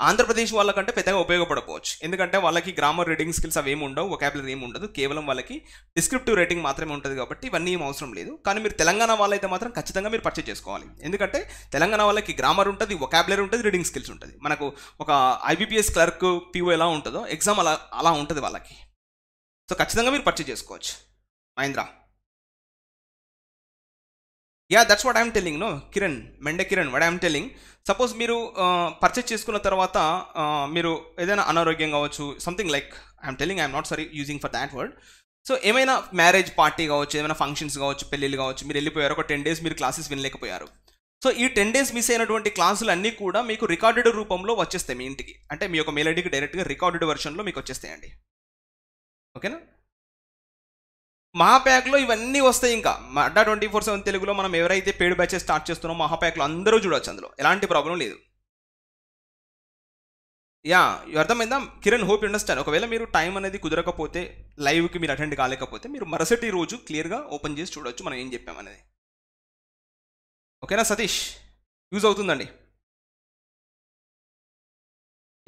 ఆంధ్రప్రదేశ్ వాళ్ళకంటే పెద్దగా ఉపయోగపడకపోవచ్చు ఎందుకంటే వాళ్ళకి గ్రామర్ రీడింగ్ స్కిల్స్ అవి ఏమి ఉండవు ఒకాబులరీ ఏమి ఉండదు కేవలం వాళ్ళకి డిస్క్రిప్టివ్ రేటింగ్ మాత్రమే ఉంటుంది కాబట్టి ఇవన్నీ ఏం అవసరం లేదు కానీ మీరు తెలంగాణ వాళ్ళైతే మాత్రం ఖచ్చితంగా మీరు పర్చేజ్ చేసుకోవాలి ఎందుకంటే తెలంగాణ వాళ్ళకి గ్రామర్ ఉంటుంది ఒకాబులరీ ఉంటుంది రీడింగ్ స్కిల్స్ ఉంటుంది మనకు ఒక ఐబీపీఎస్ క్లర్క్ పీఓ ఎలా ఉంటుందో ఎగ్జామ్ అలా అలా ఉంటుంది వాళ్ళకి సో ఖచ్చితంగా మీరు పర్చేజ్ చేసుకోవచ్చు Mahendra yeah that's what I'm telling no Kiran మెండే Kiran what I'm telling suppose మీరు పర్చేస్ చేసుకున్న తర్వాత మీరు ఏదైనా అనారోగ్యం కావచ్చు something like I'm telling I'm not sorry using for that word so ఏమైనా మ్యారేజ్ పార్టీ కావచ్చు ఏమైనా ఫంక్షన్స్ కావచ్చు పెళ్ళిళ్ళు కావచ్చు మీరు వెళ్ళిపోయారు ఒక టెన్ డేస్ మీరు క్లాసెస్ వినలేకపోయారు సో ఈ టెన్ డేస్ మిస్ అయినటువంటి క్లాసులు అన్నీ కూడా మీకు రికార్డెడ్ రూపంలో వచ్చేస్తాయి మీ ఇంటికి అంటే మీ యొక్క మెయిల్ ఐడికి డైరెక్ట్గా రికార్డెడ్ వెర్షన్లో మీకు వచ్చేస్తాయండి ఓకేనా మహా ప్యాక్లో ఇవన్నీ వస్తాయి ఇంకా అడ్డా ట్వంటీ ఫోర్ సెవెన్ తెలుగులో మనం ఎవరైతే పేడ్ బ్యాచెస్ స్టార్ట్ చేస్తున్నామో మహా ప్యాక్లో అందరూ చూడవచ్చు అందులో ఎలాంటి ప్రాబ్లం లేదు యా అర్థమైందా కిరణ్ హోప్ అండర్స్టాండ్ ఒకవేళ మీరు టైం అనేది కుదరకపోతే లైవ్కి మీరు అటెండ్ కాలేకపోతే మీరు మరుసటి రోజు క్లియర్గా ఓపెన్ చేసి చూడొచ్చు మనం ఏం చెప్పామనేది ఓకేనా సతీష్ యూజ్ అవుతుందండి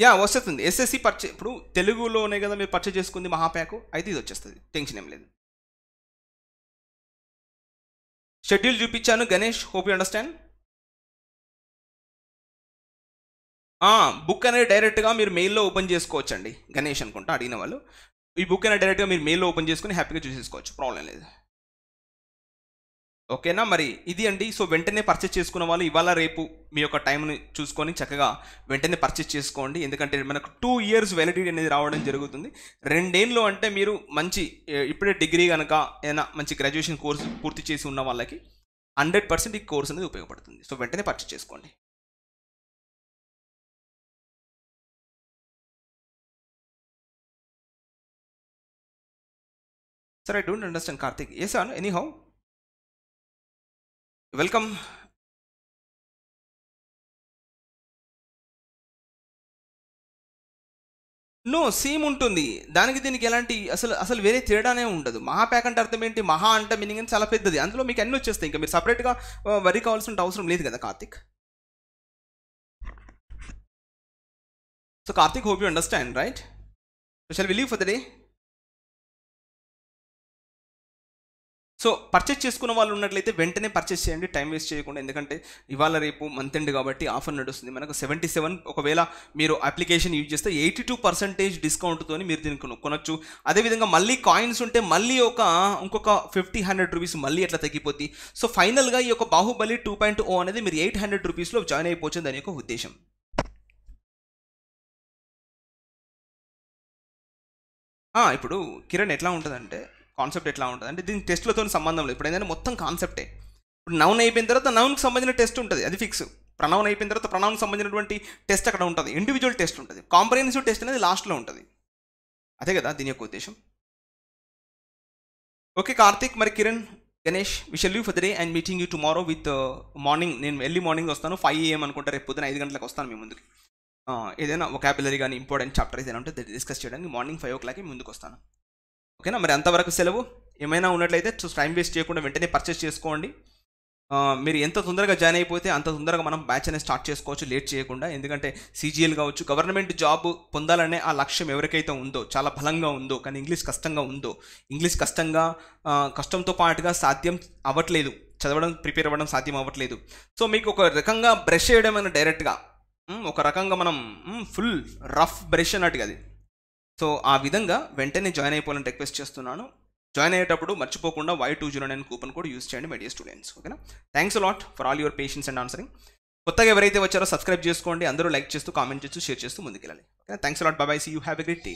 యా వస్తుంది ఎస్ఎస్సి పర్చే ఇప్పుడు తెలుగులోనే కదా మీరు పర్చేజ్ చేసుకుంది మహాప్యాక్ అయితే ఇది వచ్చేస్తుంది టెన్షన్ ఏం లేదు షెడ్యూల్ చూపించాను Ganesh hope you understand book అనేది డైరెక్ట్గా మీరు మెయిల్లో ఓపెన్ చేసుకోవచ్చండి గణేష్ అనుకుంటా అడిగిన వాళ్ళు ఈ బుక్ అనేది డైరెక్ట్గా మీరు మెయిల్లో ఓపెన్ చేసుకుని హ్యాపీగా చూసేసుకోవచ్చు ప్రాబ్లం లేదు ఓకేనా మరి ఇది అండి సో వెంటనే పర్చేస్ చేసుకున్న వాళ్ళు ఇవాళ రేపు మీ యొక్క టైంని చూసుకొని చక్కగా వెంటనే పర్చేస్ చేసుకోండి ఎందుకంటే మనకు టూ ఇయర్స్ వ్యాలిడిటీ అనేది రావడం జరుగుతుంది రెండేళ్ళు అంటే మీరు మంచి ఇప్పుడే డిగ్రీ కనుక ఏదైనా మంచి గ్రాడ్యుయేషన్ కోర్స్ పూర్తి చేసి ఉన్న వాళ్ళకి హండ్రెడ్ పర్సెంట్ ఈ కోర్స్ అనేది ఉపయోగపడుతుంది సో వెంటనే పర్చేస్ చేసుకోండి sir I don't understand Karthik yes anyhow welcome no same ఉంటుంది దానికి దీనికి ఎలాంటి అసలు అసలు వేరే తేడానే ఉండదు మహాప్యాక్ అంటే అర్థం ఏంటి మహా అంటే మీనింగ్ చాలా పెద్దది అందులో మీకు అన్ని వచ్చేస్తాయి ఇంకా మీరు సపరేట్గా వరి కావాల్సిన అవసరం లేదు కదా Karthik so Karthik hope you understand right shall we leave for the day so purchase చేసుకున్న వాళ్ళు ఉన్నట్లయితే వెంటనే పర్చేస్ చేయండి టైం వేస్ట్ చేయకుండా ఎందుకంటే ఇవాళ రేపు మంత్ ఎండ్ కాబట్టి ఆఫర్ నడుస్తుంది మనకు సెవెంటీ సెవెన్ ఒకవేళ మీరు అప్లికేషన్ యూజ్ చేస్తే ఎయిటీ టూ పర్సెంటేజ్ డిస్కౌంట్తో మీరు దీనికి కొనొచ్చు అదేవిధంగా మళ్ళీ కాయిన్స్ ఉంటే మళ్ళీ ఒక ఇంకొక ఫిఫ్టీ హండ్రెడ్ రూపీస్ మళ్ళీ అట్లా తగ్గిపోద్ది సో ఫైనల్గా ఈ యొక్క బాహుబలి టూ పాయింట్ ఓ అనేది మీరు ఎయిట్ హండ్రెడ్ రూపీస్లో జాయిన్ అయిపోవచ్చు దాని యొక్క ఉద్దేశం ఇప్పుడు కిరణ్ ఎట్లా ఉంటుందంటే కాన్సెప్ట్ ఎట్లా ఉంటుంది అంటే దీని టెస్ట్లతో సంబంధం లేదు ఇప్పుడు ఏంటంటే మొత్తం కాన్సెప్టే ఇప్పుడు నౌన్ అయిపోయిన తర్వాత నౌన్కి సంబంధించిన టెస్ట్ ఉంటుంది అది ఫిక్స్ ప్రణవన్ అయిపోయిన తర్వాత ప్రణౌన్కి సంబంధించినటువంటి టెస్ట్ అక్కడ ఉంటుంది ఇండివిజువల్ టెస్ట్ ఉంటుంది కాంప్రహెన్సివ్ టెస్ట్ అనేది లాస్ట్లో ఉంటుంది అదే కదా దీని యొక్క ఉద్దేశం ఓకే కార్తీక్ మరి Kiran Ganesh wish all you for the day and meeting you tomorrow with morning నేను ఎర్లీ మార్నింగ్ వస్తాను ఫైవ్ ఏఎం అనుకుంటా రేపు పొద్దున ఐదు గంటలకు వస్తాను మీ ముందుకి ఏదైనా ఒకాబులరీ కానీ ఇంపార్టెంట్ చాప్టర్ ఏదైనా ఉంటే డిస్కస్ చేయడానికి మార్నింగ్ ఫైవ్ ఓ క్లాక్కి ముందుకు వస్తాను ఓకేనా మరి అంతవరకు సెలవు ఏమైనా ఉన్నట్లయితే టైం వేస్ట్ చేయకుండా వెంటనే పర్చేస్ చేసుకోండి మీరు ఎంత తొందరగా జాయిన్ అయిపోతే అంత తొందరగా మనం బ్యాచ్ అనేది స్టార్ట్ చేసుకోవచ్చు లేట్ చేయకుండా ఎందుకంటే సీజీఎల్ కావచ్చు గవర్నమెంట్ జాబ్ పొందాలనే ఆ లక్ష్యం ఎవరికైతే ఉందో చాలా బలంగా ఉందో కానీ ఇంగ్లీష్ కష్టంగా ఉందో ఇంగ్లీష్ కష్టంగా కష్టంతో పాటుగా సాధ్యం అవ్వట్లేదు చదవడం ప్రిపేర్ అవ్వడం సాధ్యం అవ్వట్లేదు సో మీకు ఒక రకంగా బ్రష్ చేయడం అయినా డైరెక్ట్గా ఒక రకంగా మనం ఫుల్ రఫ్ బ్రష్ అన్నట్టుగా అది సో ఆ విధంగా వెంటనే జాయిన్ అయిపోవాలని రిక్వెస్ట్ చేస్తున్నాను జాయిన్ అయ్యేటప్పుడు మర్చిపోకుండా Y two zero nine coupon కూడా యూస్ చేయండి మెడియర్ స్టూడెంట్స్ ఓకేనా thanks lot for all your patience and answering కొత్తగా ఎవరైతే వచ్చారో సబ్స్క్రైబ్ చేసుకోండి అందరూ లైక్ చేస్తూ కామెంట్ చేస్తూ షేర్ చేస్తూ ముందుకెళ్ళాలి okay thanks lot bye bye see you have a great day